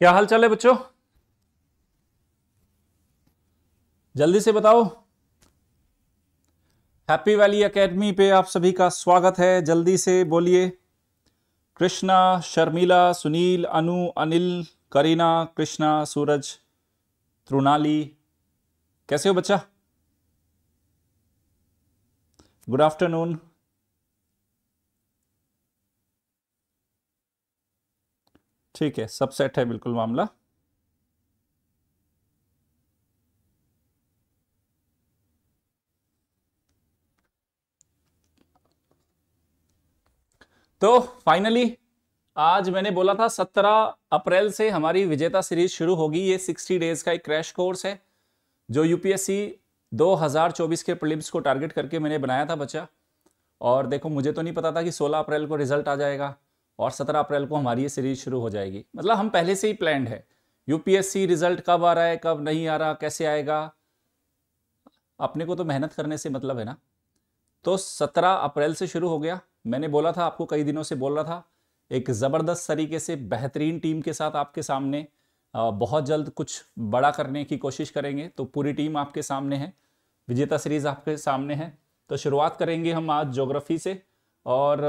क्या हाल चाल है बच्चों जल्दी से बताओ हैप्पी वैली एकेडमी पे आप सभी का स्वागत है जल्दी से बोलिए कृष्णा शर्मिला सुनील अनु अनिल करीना कृष्णा सूरज त्रुणाली कैसे हो बच्चा गुड आफ्टरनून ठीक है सबसेट है बिल्कुल मामला तो फाइनली आज मैंने बोला था 17 अप्रैल से हमारी विजेता सीरीज शुरू होगी ये 60 डेज का एक क्रैश कोर्स है जो यूपीएससी 2024 के प्रलिप्स को टारगेट करके मैंने बनाया था बच्चा और देखो मुझे तो नहीं पता था कि 16 अप्रैल को रिजल्ट आ जाएगा और 17 अप्रैल को हमारी ये सीरीज शुरू हो जाएगी मतलब हम पहले से ही प्लान है यूपीएससी रिजल्ट कब आ रहा है कब नहीं आ रहा कैसे आएगा अपने को तो मेहनत करने से मतलब है ना तो 17 अप्रैल से शुरू हो गया मैंने बोला था आपको कई दिनों से बोल रहा था एक ज़बरदस्त तरीके से बेहतरीन टीम के साथ आपके सामने बहुत जल्द कुछ बड़ा करने की कोशिश करेंगे तो पूरी टीम आपके सामने है विजेता सीरीज़ आपके सामने है तो शुरुआत करेंगे हम आज जोग्राफी से और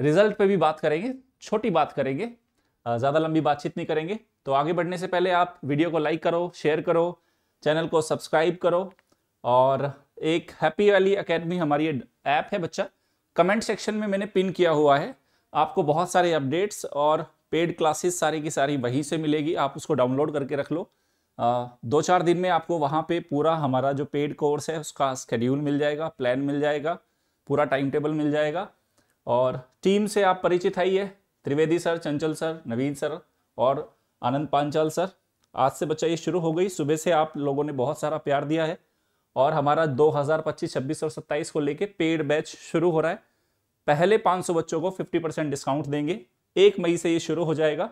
रिजल्ट पे भी बात करेंगे छोटी बात करेंगे ज़्यादा लंबी बातचीत नहीं करेंगे तो आगे बढ़ने से पहले आप वीडियो को लाइक करो शेयर करो चैनल को सब्सक्राइब करो और एक हैप्पी वैली अकेडमी हमारी ऐप है बच्चा कमेंट सेक्शन में मैंने पिन किया हुआ है आपको बहुत सारे अपडेट्स और पेड क्लासेस सारी की सारी वहीं से मिलेगी आप उसको डाउनलोड करके रख लो आ, दो चार दिन में आपको वहाँ पे पूरा हमारा जो पेड कोर्स है उसका स्केड्यूल मिल जाएगा प्लान मिल जाएगा पूरा टाइम टेबल मिल जाएगा और टीम से आप परिचित है ये Trivedi sir Chanchal sir Naveen sir और आनंद पांचाल सर आज से बच्चा ये शुरू हो गई सुबह से आप लोगों ने बहुत सारा प्यार दिया है और हमारा 2025, 26 और 27 को लेके पेड बैच शुरू हो रहा है पहले 500 बच्चों को 50 परसेंट डिस्काउंट देंगे एक मई से ये शुरू हो जाएगा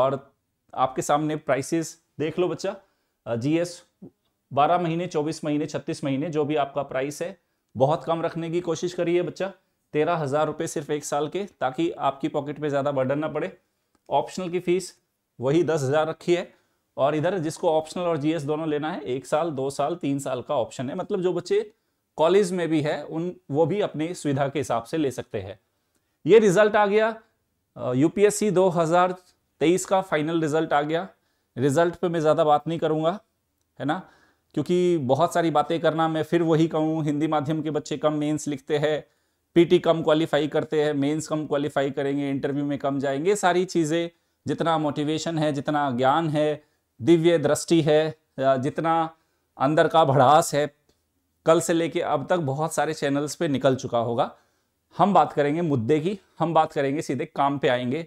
और आपके सामने प्राइसेस देख लो बच्चा जीएस 12 महीने 24 महीने 36 महीने जो भी आपका प्राइस है बहुत कम रखने की कोशिश करिए बच्चा तेरह हज़ार रुपये सिर्फ एक साल के ताकि आपकी पॉकेट में ज़्यादा बर्डन ना पड़े ऑप्शनल की फ़ीस वही दस हज़ार रखी है और इधर जिसको ऑप्शनल और जीएस दोनों लेना है एक साल दो साल तीन साल का ऑप्शन है मतलब जो बच्चे कॉलेज में भी है उन वो भी अपनी सुविधा के हिसाब से ले सकते हैं ये रिजल्ट आ गया यूपीएससी 2023 का फाइनल रिजल्ट आ गया रिजल्ट पे मैं ज़्यादा बात नहीं करूँगा है ना क्योंकि बहुत सारी बातें करना मैं फिर वही कहूँ हिंदी माध्यम के बच्चे कम मेंस लिखते हैं पीटी कम क्वालिफाई करते हैं मेंस कम क्वालिफाई करेंगे इंटरव्यू में कम जाएंगे सारी चीज़ें जितना मोटिवेशन है जितना ज्ञान है दिव्य दृष्टि है जितना अंदर का भड़ास है कल से लेके अब तक बहुत सारे चैनल्स पे निकल चुका होगा हम बात करेंगे मुद्दे की हम बात करेंगे सीधे काम पे आएंगे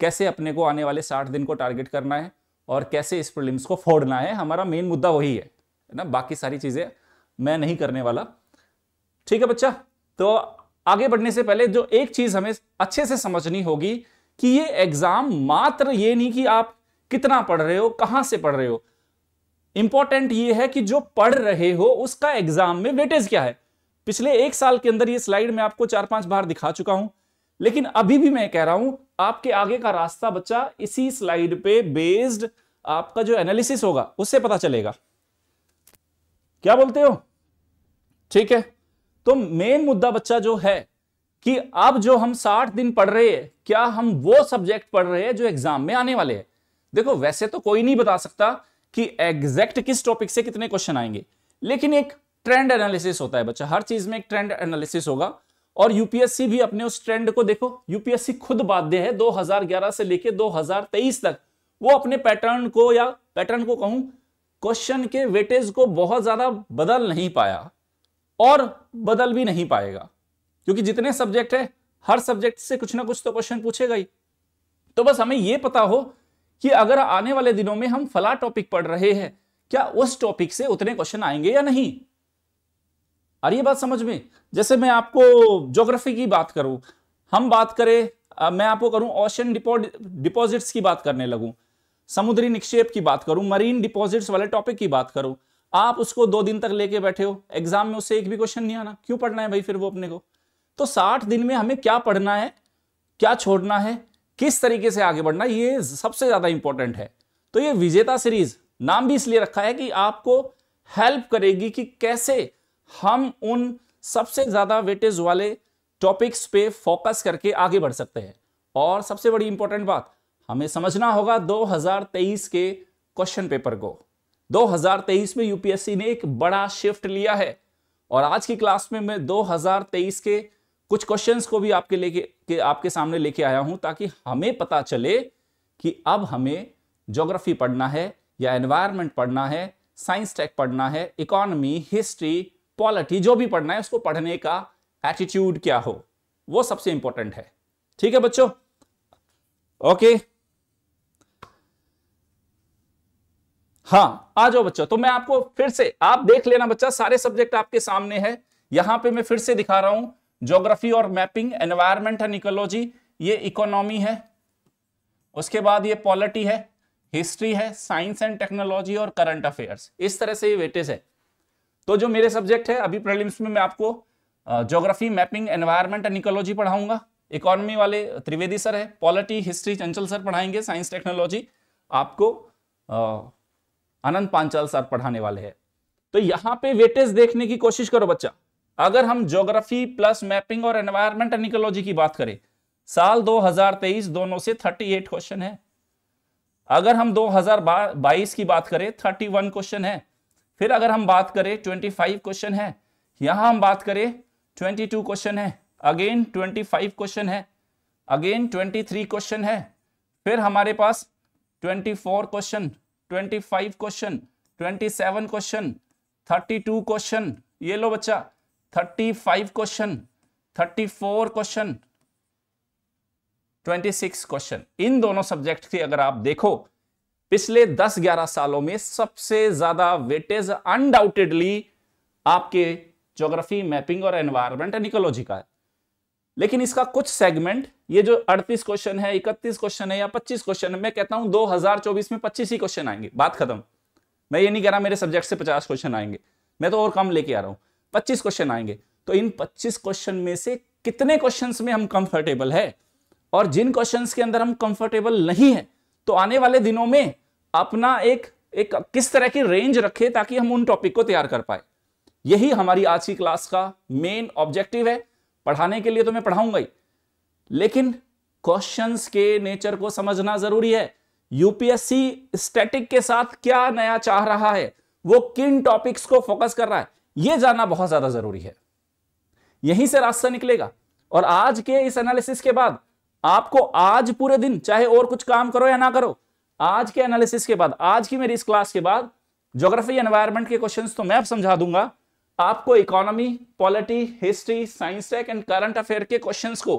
कैसे अपने को आने वाले साठ दिन को टारगेट करना है और कैसे इस प्रिलिम्स को फोड़ना है हमारा मेन मुद्दा वही है ना बाकी सारी चीज़ें मैं नहीं करने वाला ठीक है बच्चा तो आगे बढ़ने से पहले जो एक चीज हमें अच्छे से समझनी होगी कि ये एग्जाम मात्र ये नहीं कि आप कितना पढ़ रहे हो कहां से पढ़ रहे हो इंपॉर्टेंट ये है कि जो पढ़ रहे हो उसका एग्जाम में वेटेज क्या है पिछले एक साल के अंदर ये स्लाइड में आपको चार पांच बार दिखा चुका हूं लेकिन अभी भी मैं कह रहा हूं आपके आगे का रास्ता बच्चा इसी स्लाइड पे बेस्ड आपका जो एनालिसिस होगा उससे पता चलेगा क्या बोलते हो ठीक है तो मेन मुद्दा बच्चा जो है कि अब जो हम साठ दिन पढ़ रहे हैं क्या हम वो सब्जेक्ट पढ़ रहे हैं जो एग्जाम में आने वाले हैं देखो वैसे तो कोई नहीं बता सकता कि एग्जैक्ट किस टॉपिक से कितने क्वेश्चन आएंगे लेकिन एक ट्रेंड एनालिसिस होता है बच्चा हर चीज में एक ट्रेंड एनालिसिस होगा और यूपीएससी भी अपने उस ट्रेंड को देखो यूपीएससी खुद बाध्य है 2011 से लेके 2023 तक वो अपने पैटर्न को या पैटर्न को कहूं क्वेश्चन के वेटेज को बहुत ज्यादा बदल नहीं पाया और बदल भी नहीं पाएगा क्योंकि जितने सब्जेक्ट है हर सब्जेक्ट से कुछ ना कुछ तो क्वेश्चन पूछेगा ही तो बस हमें यह पता हो कि अगर आने वाले दिनों में हम फला टॉपिक पढ़ रहे हैं क्या उस टॉपिक से उतने क्वेश्चन आएंगे या नहीं और ये बात समझ में जैसे मैं आपको ज्योग्राफी की बात करूं हम बात करें मैं आपको करूं ओशन डिपॉजिट्स की बात करने लगूं समुद्री निक्षेप की बात करूं मरीन डिपॉजिट्स वाले टॉपिक की बात करूं आप उसको दो दिन तक लेके बैठे हो एग्जाम में उससे एक भी क्वेश्चन नहीं आना क्यों पढ़ना है भाई फिर वो अपने को तो साठ दिन में हमें क्या पढ़ना है क्या छोड़ना है किस तरीके से आगे बढ़ना ये सबसे ज्यादा इंपॉर्टेंट है तो ये विजेता सीरीज नाम भी इसलिए रखा है कि आपको हेल्प करेगी कि कैसे हम उन सबसे ज्यादा वेटेज वाले टॉपिक्स पे फोकस करके आगे बढ़ सकते हैं और सबसे बड़ी इंपॉर्टेंट बात हमें समझना होगा 2023 के क्वेश्चन पेपर को 2023 में यूपीएससी ने एक बड़ा शिफ्ट लिया है और आज की क्लास में मैं 2023 के कुछ क्वेश्चंस को भी आपके लेके के आपके सामने लेके आया हूं ताकि हमें पता चले कि अब हमें ज्योग्राफी पढ़ना है या एनवायरनमेंट पढ़ना है साइंस टेक पढ़ना है इकोनॉमी हिस्ट्री पॉलिटी जो भी पढ़ना है उसको पढ़ने का एटीट्यूड क्या हो वो सबसे इंपॉर्टेंट है ठीक है बच्चों ओके okay. हाँ आ जाओ बच्चों तो मैं आपको फिर से आप देख लेना बच्चा सारे सब्जेक्ट आपके सामने है यहां पे मैं फिर से दिखा रहा हूं ज्योग्राफी और मैपिंग एनवायरमेंट एंड इकोलॉजी ये इकोनॉमी है उसके बाद ये पॉलिटी है हिस्ट्री है साइंस एंड टेक्नोलॉजी और करंट अफेयर्स इस तरह से ये वेटेज है तो जो मेरे सब्जेक्ट है अभी प्रलिम्स में मैं आपको geography mapping environment and ecology पढ़ाऊंगा इकोनॉमी वाले त्रिवेदी सर है पॉलिटी हिस्ट्री चंचल सर पढ़ाएंगे साइंस टेक्नोलॉजी आपको अनंत पांचाल सर पढ़ाने वाले हैं तो यहां पे वेटेज देखने की कोशिश करो बच्चा अगर हम ज्योग्राफी प्लस मैपिंग और एनवायरमेंट एंड इकोलॉजी की बात करें साल 2023 दोनों से 38 क्वेश्चन है अगर हम 2022 की बात करें 31 क्वेश्चन है फिर अगर हम बात करें 25 क्वेश्चन है यहां हम बात करें 22 क्वेश्चन है अगेन 25 क्वेश्चन है अगेन 23 क्वेश्चन है फिर हमारे पास 24 question twenty five question twenty seven question thirty two question ये लो बच्चा thirty five question thirty four question twenty six question इन दोनों सब्जेक्ट की अगर आप देखो पिछले दस ग्यारह सालों में सबसे ज्यादा वेटेज अनडाउटेडली आपके ज्योग्राफी मैपिंग और एनवायरमेंट एंड इकोलॉजी का है लेकिन इसका कुछ सेगमेंट ये जो 38 क्वेश्चन है 31 क्वेश्चन है या 25 क्वेश्चन है मैं कहता हूं 2024 में 25 ही क्वेश्चन आएंगे बात खत्म मैं ये नहीं कह रहा मेरे सब्जेक्ट से 50 क्वेश्चन आएंगे मैं तो और कम लेके आ रहा हूं 25 क्वेश्चन आएंगे तो इन 25 क्वेश्चन में से कितने क्वेश्चन में हम कंफर्टेबल है और जिन क्वेश्चन के अंदर हम कंफर्टेबल नहीं है तो आने वाले दिनों में अपना एक एक किस तरह की रेंज रखे ताकि हम उन टॉपिक को तैयार कर पाए यही हमारी आज की क्लास का मेन ऑब्जेक्टिव है पढ़ाने के लिए तो मैं पढ़ाऊंगा ही लेकिन क्वेश्चंस के नेचर को समझना जरूरी है यूपीएससी स्टैटिक के साथ क्या नया चाह रहा है वो किन टॉपिक्स को फोकस कर रहा है ये जानना बहुत ज्यादा जरूरी है यहीं से रास्ता निकलेगा और आज के इस एनालिसिस के बाद आपको आज पूरे दिन चाहे और कुछ काम करो या ना करो आज के एनालिसिस के बाद आज की मेरी इस क्लास के बाद ज्योग्राफी एनवायरमेंट के क्वेश्चन तो मैं समझा दूंगा आपको economy polity history science tech and current affair के क्वेश्चंस को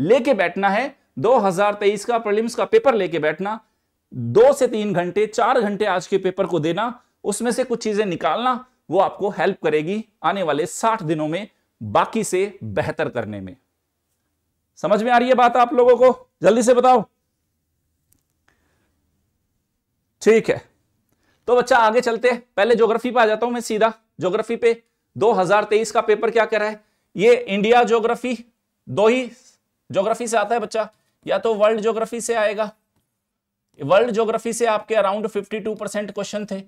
लेके बैठना है 2023 का प्रीलिम्स का पेपर लेके बैठना दो से तीन घंटे चार घंटे आज के पेपर को देना उसमें से कुछ चीजें निकालना वो आपको हेल्प करेगी आने वाले साठ दिनों में बाकी से बेहतर करने में समझ में आ रही है बात आप लोगों को जल्दी से बताओ ठीक है तो बच्चा आगे चलते हैं पहले ज्योग्राफी पे आ जाता हूं मैं सीधा ज्योग्राफी पे 2023 का पेपर क्या कर रहा है ये इंडिया ज्योग्राफी दो ही ज्योग्राफी से आता है बच्चा या तो वर्ल्ड ज्योग्राफी से आएगा वर्ल्ड ज्योग्राफी से आपके अराउंड 52 परसेंट क्वेश्चन थे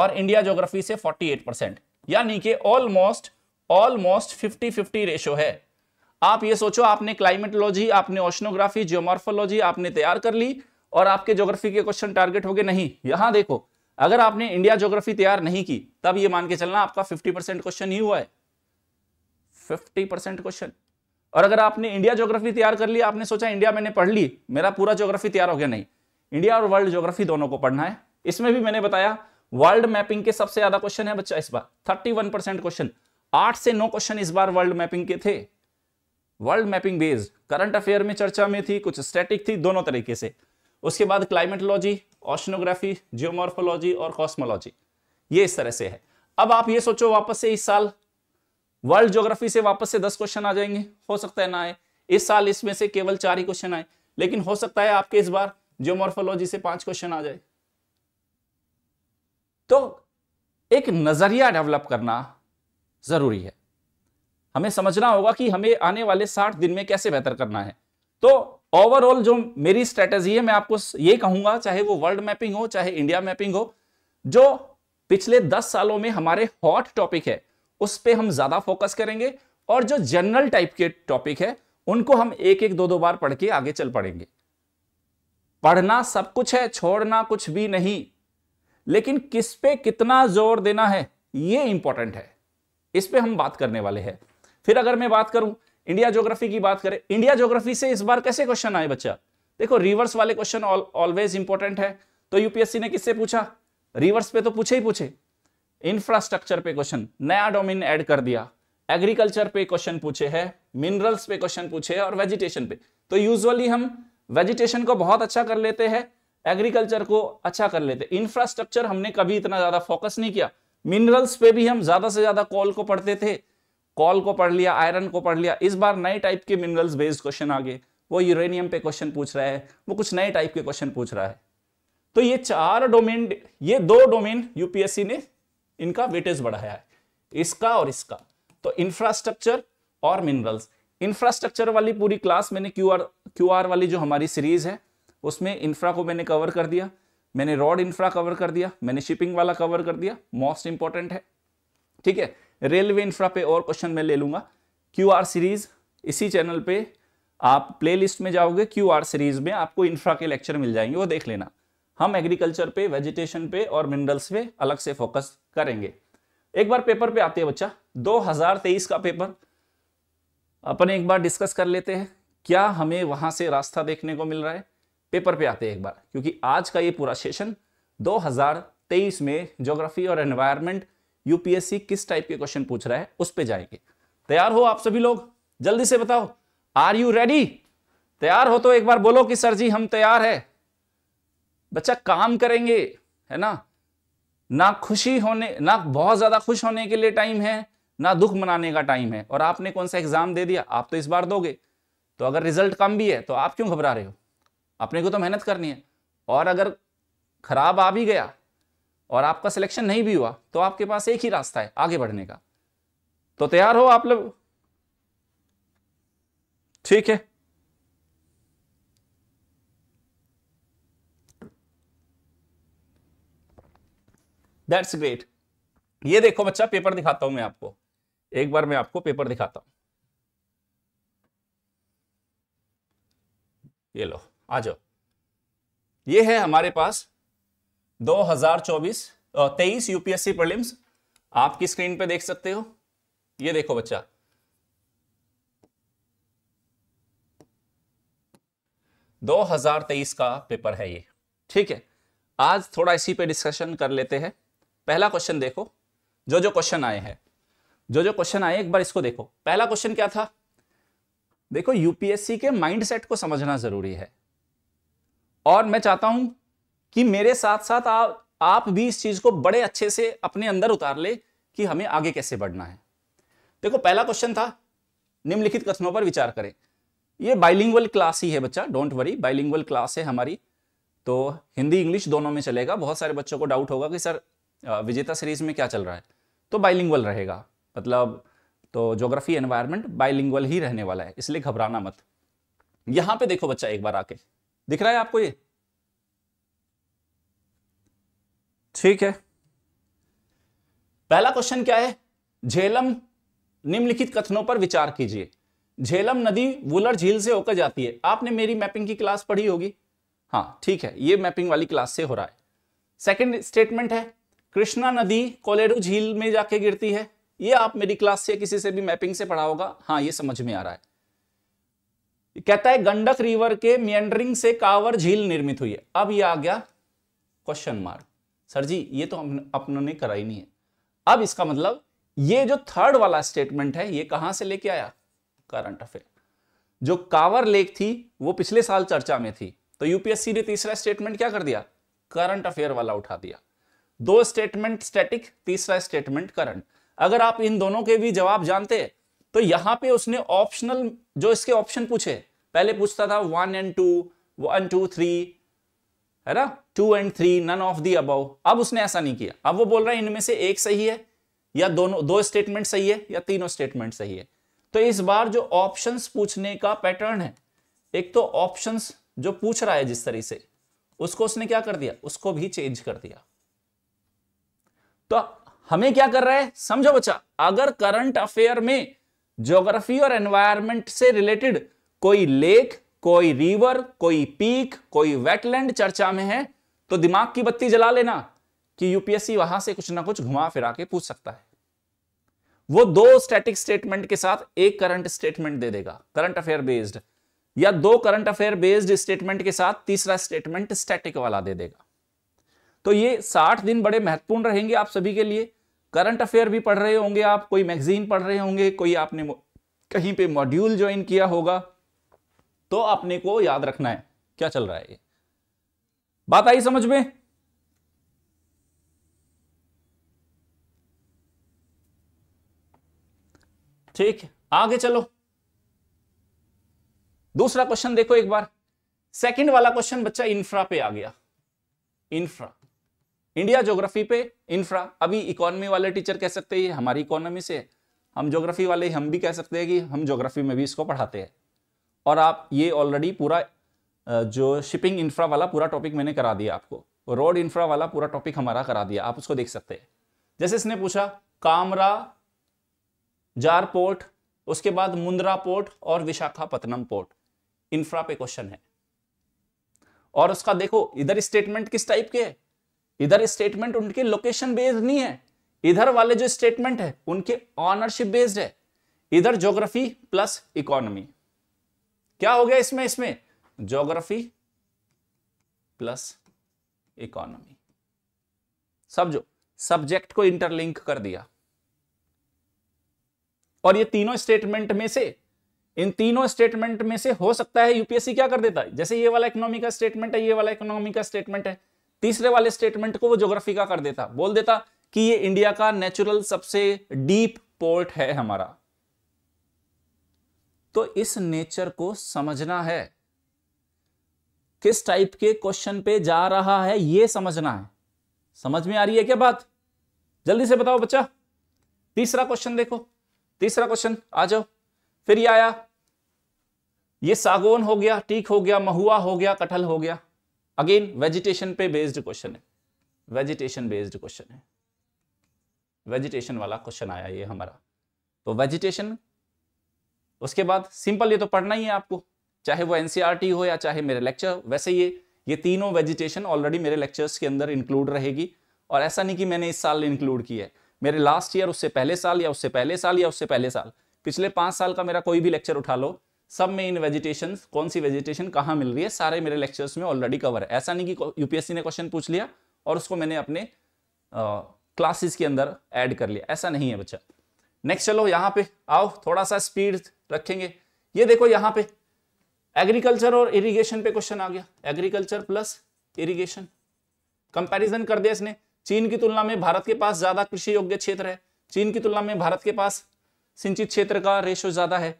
और इंडिया ज्योग्राफी से 48 परसेंट यानी कि ऑलमोस्ट ऑलमोस्ट 50 50 रेशो है आप ये सोचो आपने क्लाइमेटोलॉजी आपने ओशनोग्राफी जियोमॉर्फोलॉजी आपने तैयार कर ली और आपके ज्योग्राफी के क्वेश्चन टारगेट हो गए नहीं यहां देखो अगर आपने इंडिया ज्योग्राफी तैयार नहीं की तब ये मान के चलना आपका 50 परसेंट क्वेश्चन ही हुआ है 50 परसेंट क्वेश्चन और अगर आपने इंडिया ज्योग्राफी तैयार कर ली आपने सोचा इंडिया मैंने पढ़ ली मेरा पूरा ज्योग्राफी तैयार हो गया नहीं इंडिया और वर्ल्ड ज्योग्राफी दोनों को पढ़ना है इसमें भी मैंने बताया वर्ल्ड मैपिंग के सबसे ज्यादा क्वेश्चन है बच्चा इस बार थर्टी वन परसेंट क्वेश्चन आठ से नौ क्वेश्चन इस बार वर्ल्ड मैपिंग के थे world mapping based current affair में चर्चा में थी कुछ स्टेटिक थी दोनों तरीके से उसके बाद क्लाइमेटोलॉजी ऑशनोग्राफी जियोमोर्फोलॉजी और कॉस्मोलॉजी ये इस तरह से है अब आप ये सोचो वापस से इस साल वर्ल्ड ज्योग्राफी से वापस से दस क्वेश्चन आ जाएंगे हो सकता है ना आए इस साल इसमें से केवल चार ही क्वेश्चन आए लेकिन हो सकता है आपके इस बार जियोमॉर्फोलॉजी से पांच क्वेश्चन आ जाए तो एक नजरिया डेवलप करना जरूरी है हमें समझना होगा कि हमें आने वाले साठ दिन में कैसे बेहतर करना है तो ओवरऑल जो मेरी स्ट्रेटेजी है मैं आपको ये कहूंगा चाहे वो वर्ल्ड मैपिंग हो चाहे इंडिया मैपिंग हो जो पिछले दस सालों में हमारे हॉट टॉपिक है उस पर हम ज़्यादा फोकस करेंगे और जो जनरल टाइप के टॉपिक है उनको हम एक एक दो दो बार पढ़ के आगे चल पड़ेंगे पढ़ना सब कुछ है छोड़ना कुछ भी नहीं लेकिन किस पे कितना जोर देना है ये इंपॉर्टेंट है इस पे हम बात करने वाले हैं फिर अगर मैं बात करूं इंडिया ज्योग्राफी की बात करें इंडिया ज्योग्राफी से इस बार कैसे क्वेश्चन आए बच्चा देखो रिवर्स वाले क्वेश्चन ऑलवेज इंपॉर्टेंट है तो यूपीएससी ने किससे पूछा रिवर्स पे तो पूछे ही पूछे इंफ्रास्ट्रक्चर पे क्वेश्चन नया डोमेन ऐड कर दिया एग्रीकल्चर पे क्वेश्चन पूछे है मिनरल्स पे क्वेश्चन पूछे है और वेजिटेशन पे तो यूजुअली हम वेजिटेशन को बहुत अच्छा कर लेते हैं एग्रीकल्चर को अच्छा कर लेते इंफ्रास्ट्रक्चर हमने कभी इतना ज्यादा फोकस नहीं किया मिनरल्स पे भी हम ज्यादा से ज्यादा कॉल को पढ़ते थे कॉल को पढ़ लिया आयरन को पढ़ लिया इस बार नए टाइप के मिनरल्स बेस्ड क्वेश्चन आ गए वो यूरेनियम पे क्वेश्चन पूछ रहा है वो कुछ नए टाइप के क्वेश्चन पूछ रहा है तो ये चार डोमेन ये दो डोमेन यूपीएससी ने इनका वेटेज बढ़ाया है इसका और इसका तो इंफ्रास्ट्रक्चर और मिनरल्स इंफ्रास्ट्रक्चर वाली पूरी क्लास मैंने क्यू आर क्यू आर वाली जो हमारी सीरीज है उसमें इंफ्रा को मैंने कवर कर दिया मैंने रॉड इंफ्रा कवर कर दिया मैंने शिपिंग वाला कवर कर दिया मोस्ट इंपॉर्टेंट है ठीक है रेलवे इंफ्रा पे और क्वेश्चन मैं ले लूंगा क्यू आर सीरीज इसी चैनल पे आप प्लेलिस्ट में जाओगे क्यू आर सीरीज में आपको इंफ्रा के लेक्चर मिल जाएंगे वो देख लेना हम एग्रीकल्चर पे वेजिटेशन पे और मिनरल्स पे अलग से फोकस करेंगे एक बार पेपर पे आते हैं बच्चा 2023 का पेपर अपन एक बार डिस्कस कर लेते हैं क्या हमें वहां से रास्ता देखने को मिल रहा है पेपर पे आते हैं एक बार क्योंकि आज का ये पूरा सेशन 2023 में ज्योग्राफी और एनवायरमेंट यूपीएससी किस टाइप के क्वेश्चन पूछ रहा है उस पर जाएंगे तैयार हो आप सभी लोग जल्दी से बताओ आर यू रेडी तैयार हो तो एक बार बोलो कि सर जी हम तैयार है बच्चा काम करेंगे है ना ना खुशी होने ना बहुत ज़्यादा खुश होने के लिए टाइम है ना दुख मनाने का टाइम है और आपने कौन सा एग्ज़ाम दे दिया आप तो इस बार दोगे तो अगर रिजल्ट कम भी है तो आप क्यों घबरा रहे हो अपने को तो मेहनत करनी है और अगर ख़राब आ भी गया और आपका सिलेक्शन नहीं भी हुआ तो आपके पास एक ही रास्ता है आगे बढ़ने का तो तैयार हो आप लोग ठीक है दैट्स ग्रेट ये देखो बच्चा पेपर दिखाता हूं मैं आपको एक बार मैं आपको पेपर दिखाता हूं ये लो आ जाओ ये है हमारे पास 2024 तेईस यूपीएससी प्रलिम्स आपकी स्क्रीन पे देख सकते हो ये देखो बच्चा दो हजार तेईस का पेपर है ये ठीक है आज थोड़ा इसी पे डिस्कशन कर लेते हैं पहला क्वेश्चन देखो जो जो क्वेश्चन आए हैं जो जो क्वेश्चन आए एक बार इसको देखो पहला क्वेश्चन क्या था देखो यूपीएससी के माइंडसेट को समझना जरूरी है और मैं चाहता हूं कि मेरे साथ साथ आ, आप भी इस चीज को बड़े अच्छे से अपने अंदर उतार ले कि हमें आगे कैसे बढ़ना है देखो पहला क्वेश्चन था निम्नलिखित कथनों पर विचार करें ये बाइलिंगुअल क्लास ही है बच्चा डोंट वरी बाइलिंगुअल क्लास है हमारी तो हिंदी इंग्लिश दोनों में चलेगा बहुत सारे बच्चों को डाउट होगा कि सर विजेता सीरीज में क्या चल रहा है तो बाइलिंगुअल रहेगा मतलब तो जोग्राफी एनवायरनमेंट बाइलिंगुअल ही रहने वाला है इसलिए घबराना मत यहां पे देखो बच्चा एक बार आके दिख रहा है आपको ये ठीक है पहला क्वेश्चन क्या है झेलम निम्नलिखित कथनों पर विचार कीजिए झेलम नदी वुलर झील से होकर जाती है आपने मेरी मैपिंग की क्लास पढ़ी होगी हाँ ठीक है ये मैपिंग वाली क्लास से हो रहा है सेकंड स्टेटमेंट है कृष्णा नदी कोलेरू झील में जाके गिरती है ये आप मेरी क्लास से किसी से भी मैपिंग से पढ़ा होगा हाँ ये समझ में आ रहा है कहता है गंडक रिवर के मियंडरिंग से कावर झील निर्मित हुई है अब ये आ गया क्वेश्चन मार्क सर जी ये तो हम अपनों ने करा ही नहीं है अब इसका मतलब ये जो थर्ड वाला स्टेटमेंट है ये कहां से लेके आया करंट अफेयर जो कावर लेक थी वो पिछले साल चर्चा में थी तो यूपीएससी ने तीसरा स्टेटमेंट क्या कर दिया करंट अफेयर वाला उठा दिया दो स्टेटमेंट स्टैटिक तीसरा स्टेटमेंट करंट अगर आप इन दोनों के भी जवाब जानते तो यहां पे उसने ऑप्शनल जो इसके ऑप्शन पूछे पहले पूछता था one and two one two three है ना two and three none of the above अब उसने ऐसा नहीं किया अब वो बोल रहा है इनमें से एक सही है या दोनों दो स्टेटमेंट सही है या तीनों स्टेटमेंट सही है तो इस बार जो ऑप्शंस पूछने का पैटर्न है एक तो ऑप्शंस जो पूछ रहा है जिस तरीके से उसको उसने क्या कर दिया उसको भी चेंज कर दिया तो हमें क्या कर रहा है समझो बच्चा अगर करंट अफेयर में ज्योग्राफी और एनवायरमेंट से रिलेटेड कोई लेक कोई रिवर कोई पीक कोई वेटलैंड चर्चा में है तो दिमाग की बत्ती जला लेना कि यूपीएससी वहां से कुछ ना कुछ घुमा फिरा के पूछ सकता है वो दो स्टैटिक स्टेटमेंट के साथ एक करंट स्टेटमेंट दे देगा करंट अफेयर बेस्ड या दो करंट अफेयर बेस्ड स्टेटमेंट के साथ तीसरा स्टेटमेंट स्टैटिक वाला दे देगा तो ये साठ दिन बड़े महत्वपूर्ण रहेंगे आप सभी के लिए करंट अफेयर भी पढ़ रहे होंगे आप कोई मैगजीन पढ़ रहे होंगे कोई आपने कहीं पे मॉड्यूल ज्वाइन किया होगा तो अपने को याद रखना है क्या चल रहा है ये बात आई समझ में ठीक आगे चलो दूसरा क्वेश्चन देखो एक बार सेकंड वाला क्वेश्चन बच्चा इंफ्रा पे आ गया इंफ्रा इंडिया ज्योग्राफी पे इंफ्रा अभी इकोनॉमी वाले टीचर कह सकते हैं हमारी इकोनॉमी से हम ज्योग्राफी वाले हम भी कह सकते हैं कि हम ज्योग्राफी में भी इसको पढ़ाते हैं और आप ये ऑलरेडी पूरा जो शिपिंग इंफ्रा वाला पूरा टॉपिक मैंने करा दिया आपको रोड इंफ्रा वाला पूरा टॉपिक हमारा करा दिया आप उसको देख सकते हैं जैसे इसने पूछा कामरा जार पोर्ट उसके बाद मुंद्रा पोर्ट और विशाखापत्तनम पोर्ट इंफ्रा पे क्वेश्चन है और उसका देखो इधर स्टेटमेंट किस टाइप के है इधर स्टेटमेंट उनके लोकेशन बेस्ड नहीं है इधर वाले जो स्टेटमेंट है उनके ऑनरशिप बेस्ड है इधर ज्योग्राफी प्लस इकोनॉमी क्या हो गया इसमें इसमें ज्योग्राफी प्लस इकोनॉमी जो सब्जेक्ट को इंटरलिंक कर दिया और ये तीनों स्टेटमेंट में से इन तीनों स्टेटमेंट में से हो सकता है यूपीएससी क्या कर देता है जैसे ये वाला इकोनॉमी का स्टेटमेंट है ये वाला इकोनॉमी का स्टेटमेंट है तीसरे वाले स्टेटमेंट को वो ज्योग्राफी का कर देता बोल देता कि ये इंडिया का नेचुरल सबसे डीप पोर्ट है हमारा तो इस नेचर को समझना है किस टाइप के क्वेश्चन पे जा रहा है ये समझना है समझ में आ रही है क्या बात जल्दी से बताओ बच्चा तीसरा क्वेश्चन देखो तीसरा क्वेश्चन आ जाओ फिर ये आया ये सागौन हो गया टीक हो गया महुआ हो गया कटहल हो गया अगेन वेजिटेशन पे बेस्ड क्वेश्चन है वेजिटेशन बेस्ड क्वेश्चन है वेजिटेशन वाला क्वेश्चन आया ये हमारा तो वेजिटेशन उसके बाद सिंपल ये तो पढ़ना ही है आपको चाहे वो एनसीईआरटी e हो या चाहे मेरे लेक्चर वैसे ये ये तीनों वेजिटेशन ऑलरेडी मेरे लेक्चर्स के अंदर इंक्लूड रहेगी और ऐसा नहीं कि मैंने इस साल इंक्लूड किया है मेरे लास्ट ईयर उससे पहले साल या उससे पहले साल या उससे पहले साल पिछले पांच साल का मेरा कोई भी लेक्चर उठा लो सब में इन वेजिटेशन कौन सी वेजिटेशन कहाँ मिल रही है सारे मेरे लेक्चर्स में ऑलरेडी कवर है ऐसा नहीं कि यूपीएससी ने क्वेश्चन पूछ लिया और उसको मैंने अपने क्लासेस के अंदर ऐड कर लिया ऐसा नहीं है बच्चा नेक्स्ट चलो यहाँ पे आओ थोड़ा सा स्पीड रखेंगे ये देखो यहाँ पे एग्रीकल्चर और इरीगेशन पे क्वेश्चन आ गया एग्रीकल्चर प्लस इरीगेशन कंपेरिजन कर दिया इसने चीन की तुलना में भारत के पास ज्यादा कृषि योग्य क्षेत्र है चीन की तुलना में भारत के पास सिंचित क्षेत्र का रेशो ज्यादा है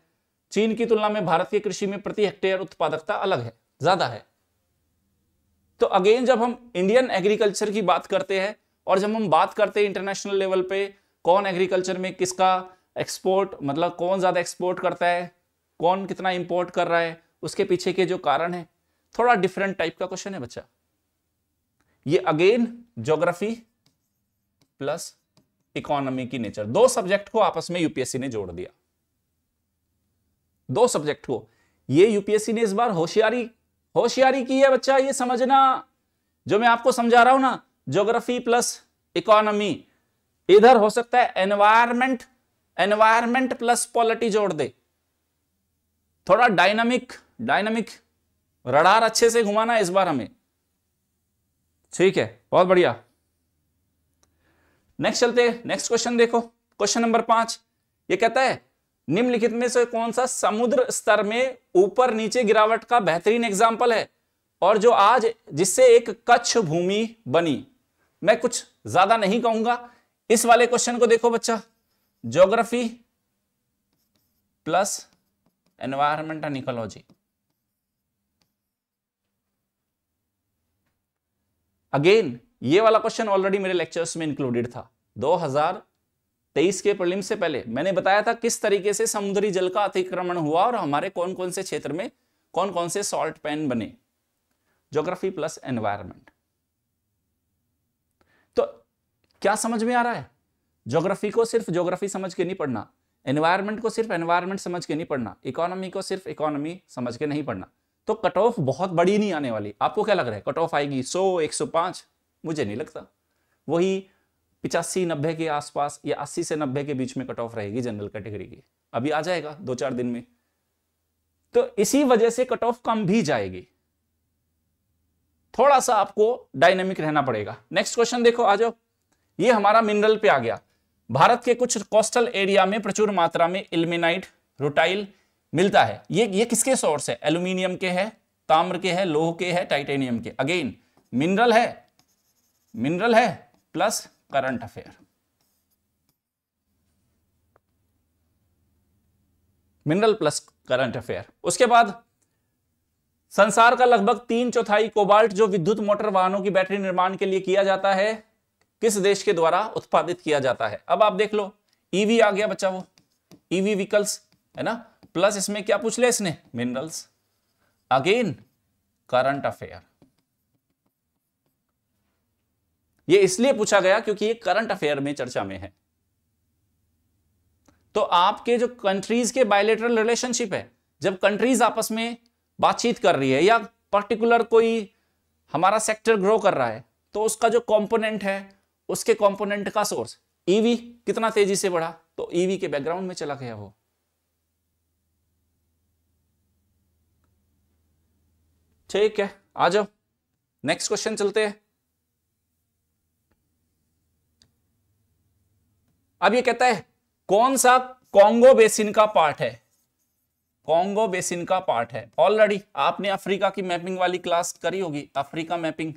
चीन की तुलना में भारत की कृषि में प्रति हेक्टेयर उत्पादकता अलग है ज्यादा है तो अगेन जब हम इंडियन एग्रीकल्चर की बात करते हैं और जब हम बात करते हैं इंटरनेशनल लेवल पे कौन एग्रीकल्चर में किसका एक्सपोर्ट मतलब कौन ज़्यादा एक्सपोर्ट करता है कौन कितना इंपोर्ट कर रहा है उसके पीछे के जो कारण है थोड़ा डिफरेंट टाइप का क्वेश्चन है बच्चा ये अगेन ज्योग्राफी प्लस इकोनॉमी की नेचर दो सब्जेक्ट को आपस में यूपीएससी ने जोड़ दिया दो सब्जेक्ट को ये यूपीएससी ने इस बार होशियारी होशियारी की है बच्चा ये समझना जो मैं आपको समझा रहा हूं ना ज्योग्राफी प्लस इकोनॉमी इधर हो सकता है एनवायरमेंट एनवायरमेंट प्लस पॉलिटी जोड़ दे थोड़ा डायनामिक डायनामिक रडार अच्छे से घुमाना इस बार हमें ठीक है बहुत बढ़िया नेक्स्ट चलते नेक्स्ट क्वेश्चन देखो क्वेश्चन नंबर पांच ये कहता है निम्नलिखित में से कौन सा समुद्र स्तर में ऊपर नीचे गिरावट का बेहतरीन एग्जाम्पल है और जो आज जिससे एक कच्छ भूमि बनी मैं कुछ ज्यादा नहीं कहूंगा इस वाले क्वेश्चन को देखो बच्चा geography plus environment and ecology again ये वाला क्वेश्चन ऑलरेडी मेरे लेक्चर्स में इंक्लूडेड था तेईस के प्रलिम से पहले मैंने बताया था किस तरीके से समुद्री जल का अतिक्रमण हुआ और हमारे कौन कौन से क्षेत्र में कौन कौन से सॉल्ट पैन बने ज्योग्राफी प्लस एनवायरमेंट तो क्या समझ में आ रहा है ज्योग्राफी को सिर्फ ज्योग्राफी समझ के नहीं पढ़ना एनवायरमेंट को सिर्फ एनवायरमेंट समझ के नहीं पढ़ना इकोनॉमी को सिर्फ इकोनॉमी समझ के नहीं पढ़ना तो कट ऑफ बहुत बड़ी नहीं आने वाली आपको क्या लग रहा है कट ऑफ आएगी 100 105 मुझे नहीं लगता वही पिचासी नब्बे के आसपास या अस्सी से नब्बे के बीच में कट ऑफ रहेगी जनरल कैटेगरी की अभी आ जाएगा दो चार दिन में तो इसी वजह से कट ऑफ कम भी जाएगी थोड़ा सा आपको डायनेमिक रहना पड़ेगा नेक्स्ट क्वेश्चन देखो आ जाओ ये हमारा मिनरल पे आ गया भारत के कुछ कोस्टल एरिया में प्रचुर मात्रा में इल्मेनाइट रोटाइल मिलता है ये ये किसके सोर्स है एल्यूमिनियम के है ताम्र के है लोह के है टाइटेनियम के अगेन मिनरल है मिनरल है plus current affair mineral plus current affair उसके बाद संसार का लगभग तीन चौथाई कोबाल्ट जो विद्युत मोटर वाहनों की बैटरी निर्माण के लिए किया जाता है किस देश के द्वारा उत्पादित किया जाता है अब आप देख लो ईवी e आ गया बच्चा वो ईवी e व्हीकल्स है ना प्लस इसमें क्या पूछ लिया इसने मिनरल्स अगेन करंट अफेयर ये इसलिए पूछा गया क्योंकि ये करंट अफेयर में चर्चा में है तो आपके जो कंट्रीज के बायोलेटरल रिलेशनशिप है जब कंट्रीज आपस में बातचीत कर रही है या पर्टिकुलर कोई हमारा सेक्टर ग्रो कर रहा है तो उसका जो कंपोनेंट है उसके कंपोनेंट का सोर्स ईवी e कितना तेजी से बढ़ा तो ईवी e के बैकग्राउंड में चला गया वो ठीक है आ जाओ नेक्स्ट क्वेश्चन चलते हैं अब ये कहता है कौन सा कॉन्गो बेसिन का पार्ट है कॉन्गो बेसिन का पार्ट है ऑलरेडी आपने अफ्रीका की मैपिंग वाली क्लास करी होगी अफ्रीका मैपिंग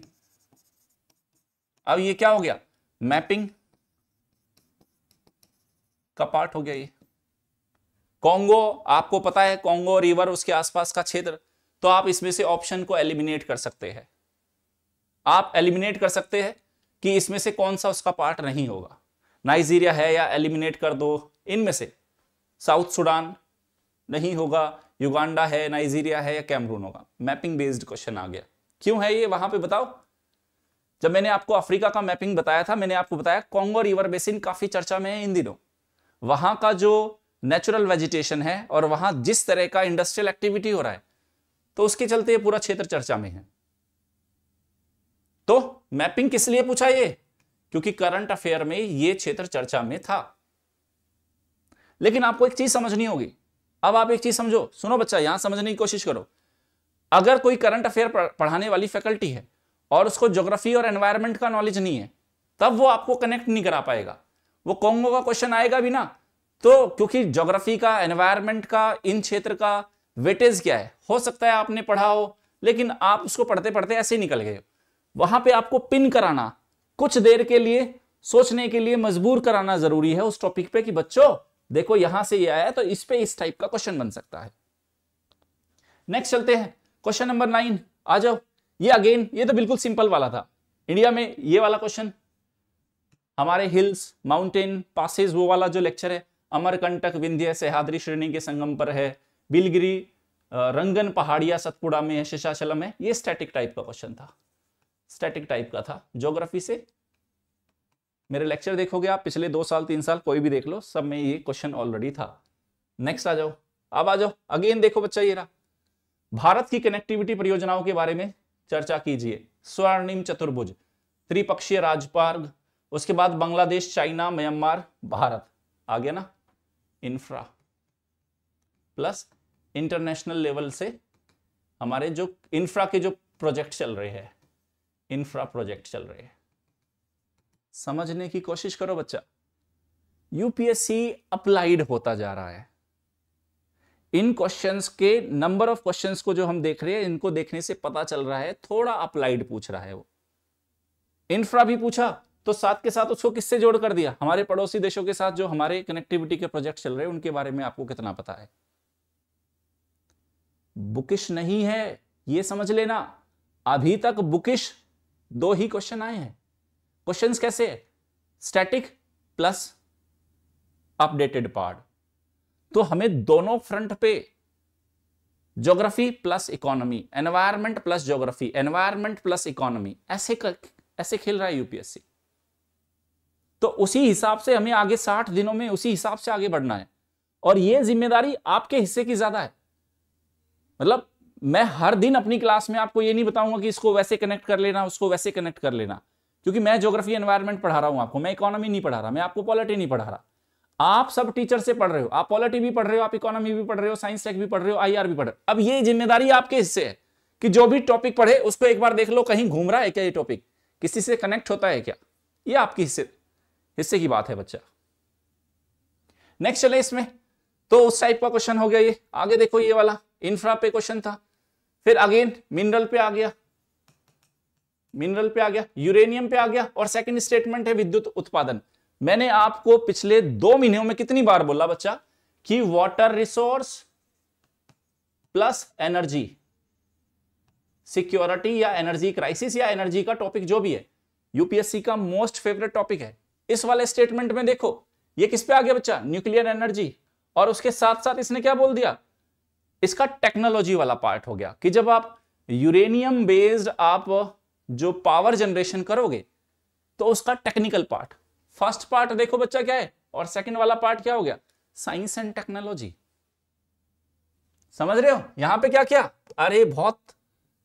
अब ये क्या हो गया मैपिंग का पार्ट हो गया ये कॉन्गो आपको पता है कॉन्गो रिवर उसके आसपास का क्षेत्र तो आप इसमें से ऑप्शन को एलिमिनेट कर सकते हैं आप एलिमिनेट कर सकते हैं कि इसमें से कौन सा उसका पार्ट नहीं होगा नाइजीरिया है या एलिमिनेट कर दो इनमें से साउथ सूडान नहीं होगा युगांडा है नाइजीरिया है या कैमरून होगा मैपिंग बेस्ड क्वेश्चन आ गया क्यों है ये वहां पे बताओ जब मैंने आपको अफ्रीका का मैपिंग बताया था मैंने आपको बताया कॉन्गो रिवर बेसिन काफी चर्चा में है इन दिनों वहां का जो नेचुरल वेजिटेशन है और वहां जिस तरह का इंडस्ट्रियल एक्टिविटी हो रहा है तो उसके चलते ये पूरा क्षेत्र चर्चा में है तो मैपिंग किस लिए पूछा ये क्योंकि करंट अफेयर में यह क्षेत्र चर्चा में था लेकिन आपको एक चीज समझनी होगी अब आप एक चीज समझो सुनो बच्चा यहां समझने की कोशिश करो अगर कोई करंट अफेयर पढ़ाने वाली फैकल्टी है और उसको ज्योग्राफी और एनवायरमेंट का नॉलेज नहीं है तब वो आपको कनेक्ट नहीं करा पाएगा वो कॉन्गो का क्वेश्चन आएगा भी ना तो क्योंकि ज्योग्राफी का एनवायरमेंट का इन क्षेत्र का वेटेज क्या है हो सकता है आपने पढ़ा हो लेकिन आप उसको पढ़ते पढ़ते ऐसे ही निकल गए वहां पे आपको पिन कराना कुछ देर के लिए सोचने के लिए मजबूर कराना जरूरी है उस टॉपिक पे कि बच्चों देखो यहां से ये यह आया तो इस पे इस टाइप का क्वेश्चन बन सकता है नेक्स्ट चलते हैं क्वेश्चन नंबर नाइन आ जाओ ये अगेन ये तो बिल्कुल सिंपल वाला था इंडिया में ये वाला क्वेश्चन हमारे हिल्स माउंटेन पासिस वो वाला जो लेक्चर है अमरकंटक विंध्य सहाद्री श्रेणी के संगम पर है बिलगिरी रंगन पहाड़िया सतपुड़ा में है शिशाचलम है ये स्टैटिक टाइप का क्वेश्चन था स्टैटिक टाइप का था ज्योग्राफी से मेरे लेक्चर देखोगे आप पिछले दो साल तीन साल कोई भी देख लो सब में ये क्वेश्चन ऑलरेडी था नेक्स्ट आ जाओ अब आ जाओ अगेन देखो बच्चा ये रहा भारत की कनेक्टिविटी परियोजनाओं के बारे में चर्चा कीजिए स्वर्णिम चतुर्भुज त्रिपक्षीय राजमार्ग उसके बाद बांग्लादेश चाइना म्यांमार भारत आ गया ना इंफ्रा प्लस इंटरनेशनल लेवल से हमारे जो इंफ्रा के जो प्रोजेक्ट चल रहे हैं इंफ्रा प्रोजेक्ट चल रहे हैं समझने की कोशिश करो बच्चा यूपीएससी अप्लाइड होता जा रहा है इन क्वेश्चंस के नंबर ऑफ क्वेश्चंस को जो हम देख रहे हैं इनको देखने से पता चल रहा है थोड़ा अप्लाइड पूछ रहा है वो इंफ्रा भी पूछा तो साथ के साथ उसको किससे जोड़ कर दिया हमारे पड़ोसी देशों के साथ जो हमारे कनेक्टिविटी के प्रोजेक्ट चल रहे हैं उनके बारे में आपको कितना पता है बुकिश नहीं है ये समझ लेना अभी तक बुकिश दो ही क्वेश्चन आए हैं क्वेश्चंस कैसे स्टैटिक प्लस अपडेटेड पार्ट तो हमें दोनों फ्रंट पे geography plus economy environment plus geography environment plus economy ऐसे कर, ऐसे खेल रहा है यूपीएससी तो उसी हिसाब से हमें आगे साठ दिनों में उसी हिसाब से आगे बढ़ना है और यह जिम्मेदारी आपके हिस्से की ज्यादा है मतलब मैं हर दिन अपनी क्लास में आपको ये नहीं बताऊंगा कि इसको वैसे कनेक्ट कर लेना उसको वैसे कनेक्ट कर लेना क्योंकि मैं ज्योग्राफी एनवायरमेंट पढ़ा रहा हूं आपको मैं इकोनॉमी नहीं पढ़ा रहा मैं आपको पॉलिटी नहीं पढ़ा रहा आप सब टीचर से पढ़ रहे हो आप पॉलिटी भी पढ़ रहे हो आप इकोनॉमी भी पढ़ रहे हो साइंस टेक भी पढ़ रहे हो आई भी पढ़ रहे हो अब ये जिम्मेदारी आपके हिस्से है कि जो भी टॉपिक पढ़े उसको एक बार देख लो कहीं घूम रहा है क्या ये टॉपिक किसी से कनेक्ट होता है क्या ये आपकी हिस्से हिस्से की बात है बच्चा नेक्स्ट चले इसमें तो उस टाइप का क्वेश्चन हो गया ये आगे देखो ये वाला इंफ्रा पे क्वेश्चन था फिर अगेन मिनरल पे आ गया मिनरल पे आ गया यूरेनियम पे आ गया और सेकंड स्टेटमेंट है विद्युत उत्पादन मैंने आपको पिछले दो महीनों में कितनी बार बोला बच्चा कि water resource plus energy security या एनर्जी क्राइसिस या एनर्जी का टॉपिक जो भी है यूपीएससी का मोस्ट फेवरेट टॉपिक है इस वाले स्टेटमेंट में देखो ये किस पे आ गया बच्चा न्यूक्लियर एनर्जी और उसके साथ साथ इसने क्या बोल दिया इसका टेक्नोलॉजी वाला पार्ट हो गया कि जब आप यूरेनियम बेस्ड आप जो पावर जनरेशन करोगे तो उसका टेक्निकल पार्ट फर्स्ट पार्ट देखो बच्चा क्या है और सेकंड वाला पार्ट क्या हो गया साइंस एंड टेक्नोलॉजी समझ रहे हो यहां पे क्या क्या अरे बहुत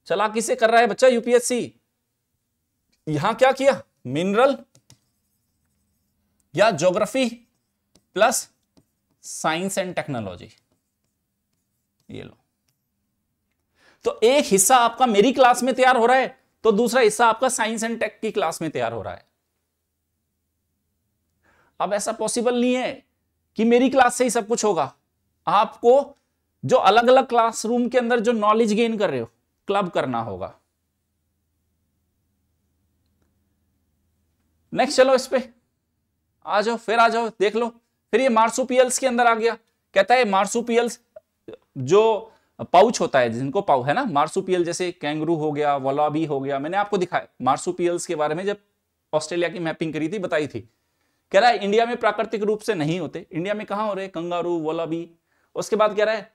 चला किसे कर रहा है बच्चा यूपीएससी यहां क्या किया मिनरल या geography plus science and technology ये लो तो एक हिस्सा आपका मेरी क्लास में तैयार हो रहा है तो दूसरा हिस्सा आपका साइंस एंड टेक की क्लास में तैयार हो रहा है अब ऐसा पॉसिबल नहीं है कि मेरी क्लास से ही सब कुछ होगा आपको जो अलग अलग क्लासरूम के अंदर जो नॉलेज गेन कर रहे हो क्लब करना होगा नेक्स्ट चलो इस पे आ जाओ फिर आ जाओ देख लो फिर ये मार्सुपियल्स के अंदर आ गया कहता है मार्सुपियल्स जो पाउच होता है जिनको पाउ है ना मार्सुपियल जैसे कैंगरू हो गया वलाबी हो गया मैंने आपको दिखाया मार्सुपियल्स के बारे में जब ऑस्ट्रेलिया की मैपिंग करी थी बताई थी कह रहा है इंडिया में प्राकृतिक रूप से नहीं होते इंडिया में कहा हो रहे कंगारू वलाबी उसके बाद कह रहा है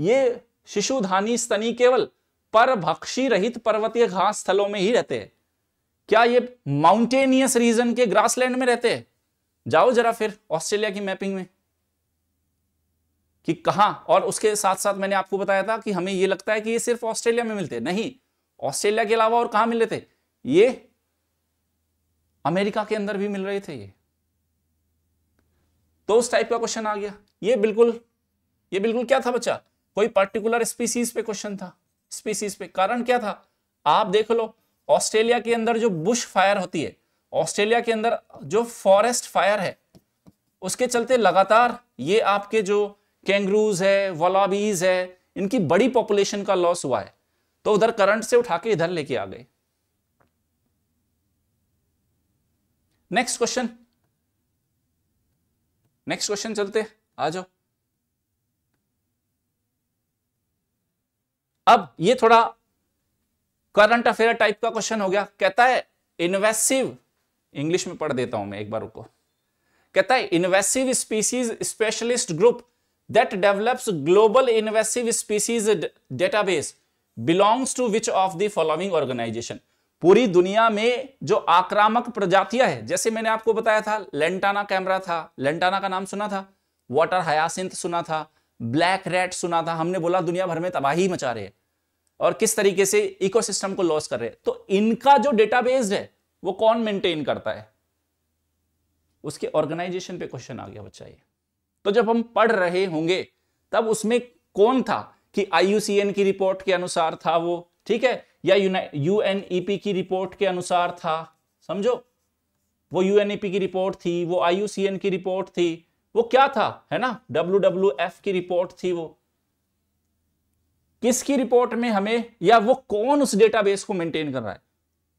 ये शिशुधानी स्तनी केवल पर भक्षी रहित पर्वतीय घास स्थलों में ही रहते हैं क्या ये माउंटेनियस रीजन के ग्रासलैंड में रहते हैं जाओ जरा फिर ऑस्ट्रेलिया की मैपिंग में कि कहाँ और उसके साथ साथ मैंने आपको बताया था कि हमें ये लगता है कि ये सिर्फ ऑस्ट्रेलिया में मिलते नहीं ऑस्ट्रेलिया के अलावा और कहाँ मिल रहे थे ये अमेरिका के अंदर भी मिल रहे थे ये तो उस टाइप का क्वेश्चन आ गया ये बिल्कुल ये बिल्कुल क्या था बच्चा कोई पर्टिकुलर स्पीसीज पे क्वेश्चन था स्पीसीज पे कारण क्या था आप देख लो ऑस्ट्रेलिया के अंदर जो बुश फायर होती है ऑस्ट्रेलिया के अंदर जो फॉरेस्ट फायर है उसके चलते लगातार ये आपके जो कैंगरूज है वलाबीज है इनकी बड़ी पॉपुलेशन का लॉस हुआ है तो उधर करंट से उठा के इधर लेके आ गए नेक्स्ट क्वेश्चन नेक्स्ट क्वेश्चन चलते आ जाओ अब ये थोड़ा करंट अफेयर टाइप का क्वेश्चन हो गया कहता है इन्वेसिव इंग्लिश में पढ़ देता हूं मैं एक बार रुको कहता है invasive species specialist group that develops global invasive species database belongs to which of the following organization पूरी दुनिया में जो आक्रामक प्रजातियां हैं जैसे मैंने आपको बताया था लेंटाना कैमरा था लेंटाना का नाम सुना था वाटर हयासिंथ सुना था ब्लैक रेट सुना था हमने बोला दुनिया भर में तबाही मचा रहे हैं और किस तरीके से इकोसिस्टम को लॉस कर रहे हैं तो इनका जो डेटाबेस है वो कौन मेंटेन करता है उसके ऑर्गेनाइजेशन पे क्वेश्चन आ गया बच्चा ये तो जब हम पढ़ रहे होंगे तब उसमें कौन था कि आई की रिपोर्ट के अनुसार था वो ठीक है या यू e की रिपोर्ट के अनुसार था समझो वो यूएनईपी e की रिपोर्ट थी वो आई की रिपोर्ट थी वो क्या था है ना डब्ल्यू की रिपोर्ट थी वो किसकी रिपोर्ट में हमें या वो कौन उस डेटाबेस को मेंटेन कर रहा है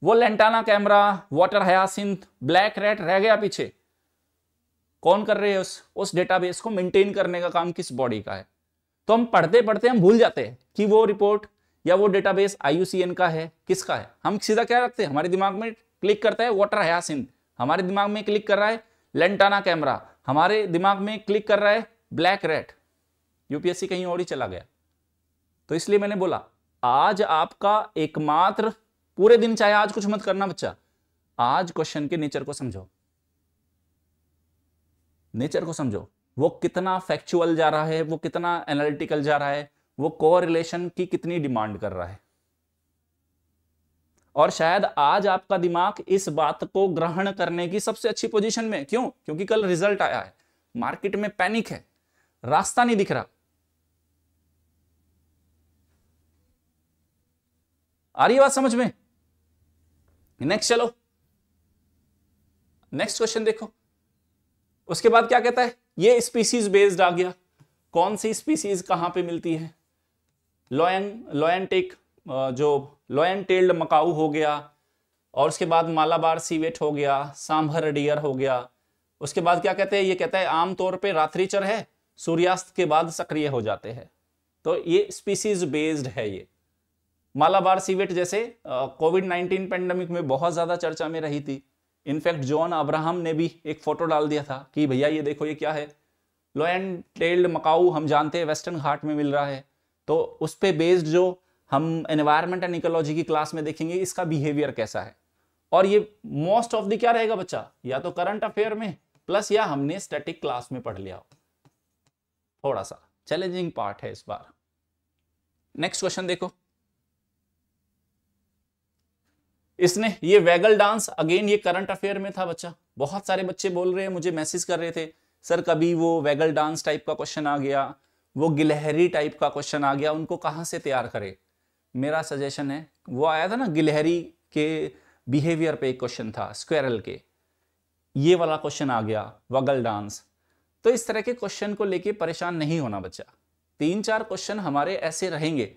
वो lantana camara water hyacinth black red रह गया पीछे कौन कर रहे हैं उस उस डेटाबेस को मेंटेन करने का काम किस बॉडी का है तो हम पढ़ते पढ़ते हम भूल जाते हैं कि वो रिपोर्ट या वो डेटाबेस आईयूसीएन का है किसका है हम सीधा क्या रखते हैं हमारे दिमाग में क्लिक करता है वाटर हयासिन हमारे दिमाग में क्लिक कर रहा है लेंटाना कैमरा हमारे दिमाग में क्लिक कर रहा है ब्लैक रेड यूपीएससी कहीं और ही चला गया तो इसलिए मैंने बोला आज आपका एकमात्र पूरे दिन चाहे आज कुछ मत करना बच्चा आज क्वेश्चन के नेचर को समझो नेचर को समझो वो कितना फैक्चुअल जा रहा है वो कितना एनालिटिकल जा रहा है वो कोरिलेशन की कितनी डिमांड कर रहा है और शायद आज आपका दिमाग इस बात को ग्रहण करने की सबसे अच्छी पोजीशन में क्यों क्योंकि कल रिजल्ट आया है मार्केट में पैनिक है रास्ता नहीं दिख रहा आ रही बात समझ में नेक्स्ट चलो नेक्स्ट क्वेश्चन देखो उसके बाद क्या कहता है ये स्पीसीज बेस्ड आ गया कौन सी स्पीसीज कहां पे मिलती है लॉयन लॉयनटेक जो लॉयन टेल्ड मकाऊ हो गया और उसके बाद मालाबार सीवेट हो गया सांभर डियर हो गया उसके बाद क्या कहते हैं ये कहता है आमतौर पे रात्रिचर है सूर्यास्त के बाद सक्रिय हो जाते हैं तो ये स्पीसीज बेस्ड है ये मालाबार सीवेट जैसे कोविड नाइन्टीन पेंडेमिक में बहुत ज़्यादा चर्चा में रही थी इनफैक्ट जॉन अब्राहम ने भी एक फ़ोटो डाल दिया था कि भैया ये देखो ये क्या है लो टेल्ड मकाऊ हम जानते हैं वेस्टर्न घाट में मिल रहा है तो उस पर बेस्ड जो हम एनवायरमेंट एंड इकोलॉजी की क्लास में देखेंगे इसका बिहेवियर कैसा है और ये मोस्ट ऑफ द क्या रहेगा बच्चा या तो करंट अफेयर में प्लस या हमने स्टैटिक क्लास में पढ़ लिया थोड़ा सा चैलेंजिंग पार्ट है इस बार नेक्स्ट क्वेश्चन देखो इसने ये वेगल डांस अगेन ये करंट अफेयर में था बच्चा बहुत सारे बच्चे बोल रहे हैं मुझे मैसेज कर रहे थे सर कभी वो वेगल डांस टाइप का क्वेश्चन आ गया वो गिलहरी टाइप का क्वेश्चन आ गया उनको कहाँ से तैयार करे मेरा सजेशन है वो आया था ना गिलहरी के बिहेवियर पे एक क्वेश्चन था स्क्वेरल के ये वाला क्वेश्चन आ गया वगल डांस तो इस तरह के क्वेश्चन को लेके परेशान नहीं होना बच्चा तीन चार क्वेश्चन हमारे ऐसे रहेंगे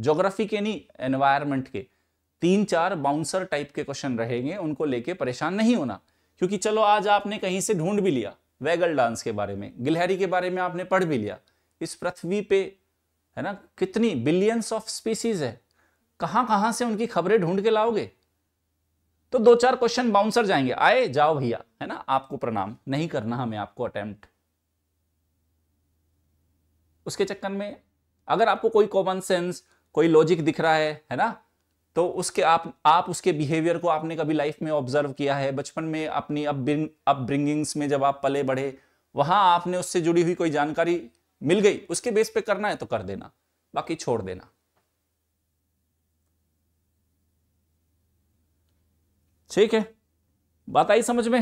ज्योग्राफी के नहीं एनवायरमेंट के तीन चार बाउंसर टाइप के क्वेश्चन रहेंगे उनको लेके परेशान नहीं होना क्योंकि चलो आज आपने कहीं से ढूंढ भी लिया वैगल डांस के बारे में गिलहरी के बारे में आपने पढ़ भी लिया इस पृथ्वी पे है ना कितनी बिलियंस ऑफ स्पीसीज है कहां कहां से उनकी खबरें ढूंढ के लाओगे तो दो चार क्वेश्चन बाउंसर जाएंगे आए जाओ भैया है ना आपको प्रणाम नहीं करना हमें आपको अटेम्प्ट उसके चक्कर में अगर आपको कोई कॉमन सेंस कोई लॉजिक दिख रहा है है ना तो उसके आप आप उसके बिहेवियर को आपने कभी लाइफ में ऑब्जर्व किया है बचपन में अपनी अपब्रिंगिंग्स में जब आप पले बढ़े वहां आपने उससे जुड़ी हुई कोई जानकारी मिल गई उसके बेस पे करना है तो कर देना बाकी छोड़ देना ठीक है बात आई समझ में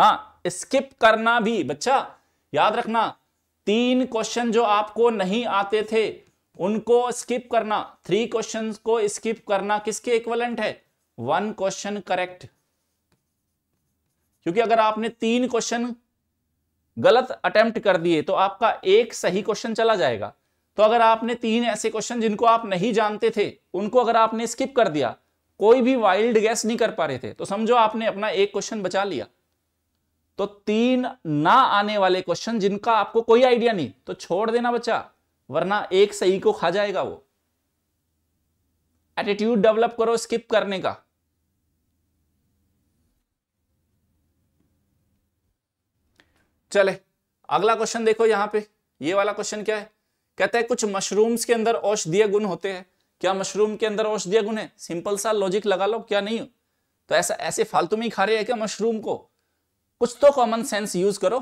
हाँ स्किप करना भी बच्चा याद रखना तीन क्वेश्चन जो आपको नहीं आते थे उनको स्किप करना थ्री क्वेश्चन को स्किप करना किसके इक्वलेंट है वन क्वेश्चन करेक्ट क्योंकि अगर आपने तीन क्वेश्चन गलत अटेम्प्ट कर दिए तो आपका एक सही क्वेश्चन चला जाएगा तो अगर आपने तीन ऐसे क्वेश्चन जिनको आप नहीं जानते थे उनको अगर आपने स्किप कर दिया कोई भी वाइल्ड गैस नहीं कर पा रहे थे तो समझो आपने अपना एक क्वेश्चन बचा लिया तो तीन ना आने वाले क्वेश्चन जिनका आपको कोई आइडिया नहीं तो छोड़ देना बच्चा वरना एक सही को खा जाएगा वो एटीट्यूड डेवलप करो स्किप करने का चले अगला क्वेश्चन देखो यहां पे ये वाला क्वेश्चन क्या है कहता है कुछ मशरूम्स के अंदर औषधीय गुण होते हैं क्या मशरूम के अंदर औषधीय गुण है सिंपल सा लॉजिक लगा लो क्या नहीं हो तो ऐसा ऐसे फालतू में खा रहे हैं क्या मशरूम को कुछ तो कॉमन सेंस यूज करो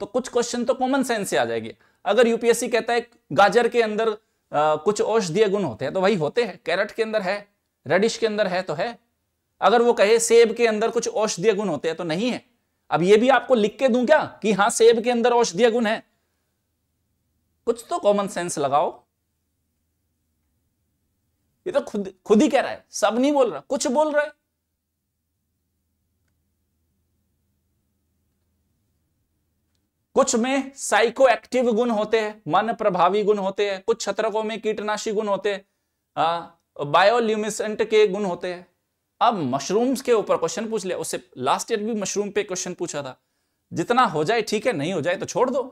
तो कुछ क्वेश्चन तो कॉमन सेंस से आ जाएगी अगर यूपीएससी कहता है गाजर के अंदर आ, कुछ औषधीय गुण होते हैं तो वही होते हैं कैरेट के अंदर है रेडिश के अंदर है तो है अगर वो कहे सेब के अंदर कुछ औषधीय गुण होते हैं तो नहीं है अब ये भी आपको लिख के दूं क्या कि हाँ सेब के अंदर औषधीय गुण है कुछ तो कॉमन सेंस लगाओ ये तो खुद खुद ही कह रहा है सब नहीं बोल रहा कुछ बोल रहा है कुछ में साइको एक्टिव गुण होते हैं मन प्रभावी गुण होते हैं कुछ छत्रकों में कीटनाशी गुण होते हैं बायोल्यूमिसेंट के गुण होते हैं अब मशरूम्स के ऊपर क्वेश्चन पूछ लिया उससे लास्ट ईयर भी मशरूम पे क्वेश्चन पूछा था जितना हो जाए ठीक है नहीं हो जाए तो छोड़ दो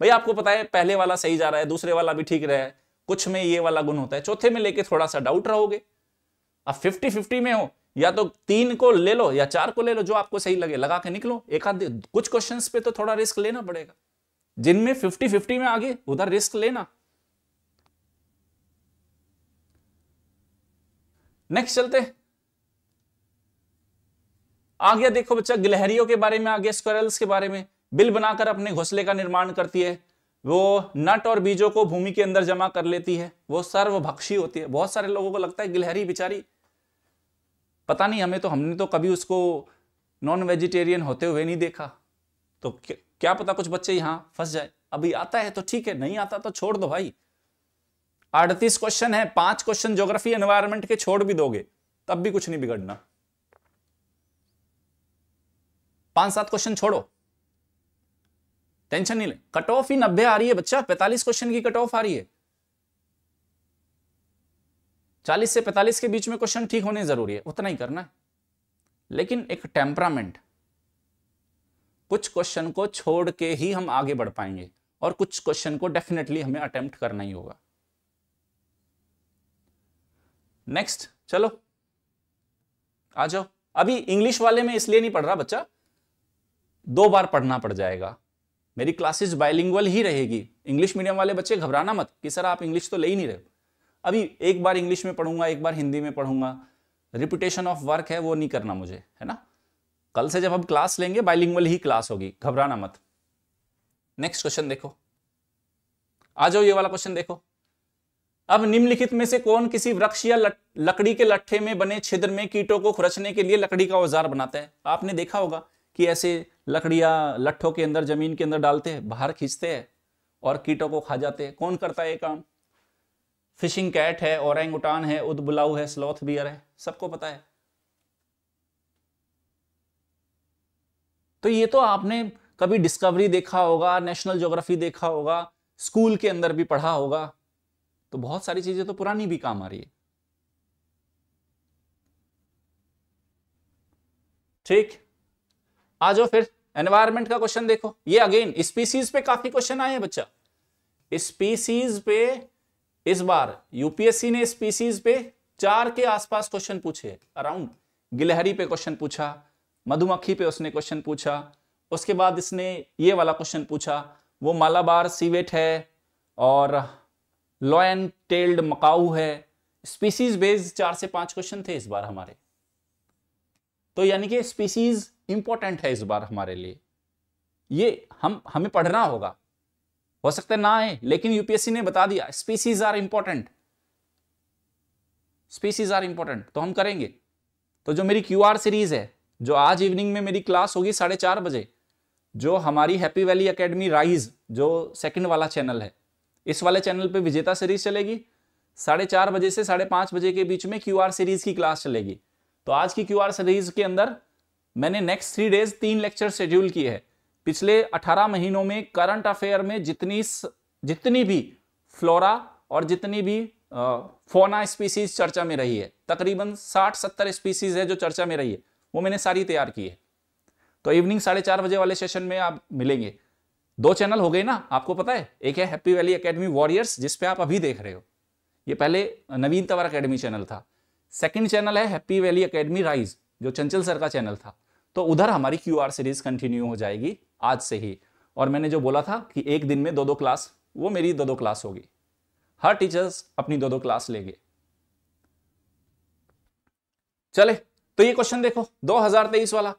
भाई आपको पता है पहले वाला सही जा रहा है दूसरे वाला भी ठीक रहा है कुछ में ये वाला गुण होता है चौथे में लेके थोड़ा सा डाउट रहोगे अब फिफ्टी फिफ्टी में हो या तो तीन को ले लो या चार को ले लो जो आपको सही लगे लगा के निकलो एक आध कुछ क्वेश्चन पे तो थोड़ा रिस्क लेना पड़ेगा जिनमें फिफ्टी फिफ्टी में आगे उधर रिस्क लेना नेक्स्ट चलते आ गया देखो बच्चा गिलहरियों के बारे में आ गया स्क्वेरल्स के बारे में बिल बनाकर अपने घोंसले का निर्माण करती है वो नट और बीजों को भूमि के अंदर जमा कर लेती है वो सर्वभक्षी होती है बहुत सारे लोगों को लगता है गिलहरी बिचारी पता नहीं हमें तो हमने तो कभी उसको नॉन वेजिटेरियन होते हुए नहीं देखा तो क्या पता कुछ बच्चे यहाँ फंस जाए अभी आता है तो ठीक है नहीं आता तो छोड़ दो भाई अड़तीस क्वेश्चन है पांच क्वेश्चन ज्योग्राफी एनवायरमेंट के छोड़ भी दोगे तब भी कुछ नहीं बिगड़ना पांच सात क्वेश्चन छोड़ो टेंशन नहीं ले कट ऑफ ही नब्बे आ रही है बच्चा पैंतालीस क्वेश्चन की कट ऑफ आ रही है चालीस से पैंतालीस के बीच में क्वेश्चन ठीक होने जरूरी है उतना ही करना है लेकिन एक टेम्परामेंट कुछ क्वेश्चन को छोड़ के ही हम आगे बढ़ पाएंगे और कुछ क्वेश्चन को डेफिनेटली हमें अटेम्प्ट करना ही होगा नेक्स्ट चलो आ जाओ अभी इंग्लिश वाले में इसलिए नहीं पढ़ रहा बच्चा दो बार पढ़ना पड़ जाएगा मेरी क्लासेस बायलिंगुअल ही रहेगी इंग्लिश मीडियम वाले बच्चे घबराना मत कि सर आप इंग्लिश तो ले ही नहीं रहे अभी एक बार इंग्लिश में पढ़ूंगा एक बार हिंदी में पढ़ूंगा रिपीटेशन ऑफ वर्क है वो नहीं करना मुझे है ना कल से जब हम क्लास लेंगे बाइलिंगुअल ही क्लास होगी घबराना मत नेक्स्ट क्वेश्चन देखो आ जाओ ये वाला क्वेश्चन देखो अब निम्नलिखित में से कौन किसी वृक्ष या लक, लकड़ी के लट्ठे में बने छिद्र में कीटों को खुरचने के लिए लकड़ी का औजार बनाता है आपने देखा होगा कि ऐसे लकड़ियां लट्ठों के अंदर जमीन के अंदर डालते हैं बाहर खींचते हैं और कीटों को खा जाते हैं कौन करता है ये काम फिशिंग कैट है औरंग उटान है उदबुलाऊ है स्लोथ बियर है सबको पता है तो ये तो आपने कभी डिस्कवरी देखा होगा नेशनल ज्योग्राफी देखा होगा स्कूल के अंदर भी पढ़ा होगा तो बहुत सारी चीजें तो पुरानी भी काम आ रही है ठीक आ जाओ फिर एनवायरमेंट का क्वेश्चन देखो ये अगेन स्पीसीज पे काफी क्वेश्चन आए हैं बच्चा स्पीसीज पे इस बार यूपीएससी ने स्पीसीज पे चार के आसपास क्वेश्चन पूछे अराउंड गिलहरी पे क्वेश्चन पूछा मधुमक्खी पे उसने क्वेश्चन पूछा उसके बाद इसने ये वाला क्वेश्चन पूछा वो मालाबार सीवेट है और लॉयन टेल्ड मकाऊ है स्पीसीज बेस्ड चार से पांच क्वेश्चन थे इस बार हमारे तो यानी कि स्पीसीज इंपॉर्टेंट है इस बार हमारे लिए ये हम हमें पढ़ना होगा हो सकता है ना आए लेकिन यूपीएससी ने बता दिया species are important species are important तो हम करेंगे तो जो मेरी क्यू सीरीज है जो आज इवनिंग में मेरी क्लास होगी साढ़े चार बजे जो हमारी हैप्पी वैली एकेडमी राइज जो सेकंड वाला चैनल है इस वाले चैनल पे विजेता सीरीज चलेगी साढ़े चार बजे से साढ़े पाँच बजे के बीच में क्यू सीरीज की क्लास चलेगी तो आज की क्यू सीरीज के अंदर मैंने नेक्स्ट थ्री डेज तीन लेक्चर शेड्यूल किए हैं पिछले 18 महीनों में करंट अफेयर में जितनी जितनी भी फ्लोरा और जितनी भी फोना स्पीसीज चर्चा में रही है तकरीबन 60-70 स्पीसीज है जो चर्चा में रही है वो मैंने सारी तैयार की है तो इवनिंग साढ़े चार बजे वाले सेशन में आप मिलेंगे दो चैनल हो गए ना आपको पता है एक है हैप्पी वैली अकेडमी वॉरियर्स जिसपे आप अभी देख रहे हो ये पहले नवीन तवर अकेडमी चैनल था सेकेंड चैनल है हैप्पी वैली अकेडमी राइज जो चंचल सर का चैनल था तो उधर हमारी क्यू सीरीज कंटिन्यू हो जाएगी आज से ही और मैंने जो बोला था कि एक दिन में दो दो क्लास वो मेरी दो दो क्लास होगी हर टीचर्स अपनी दो दो क्लास लेंगे चले तो ये क्वेश्चन देखो 2023 वाला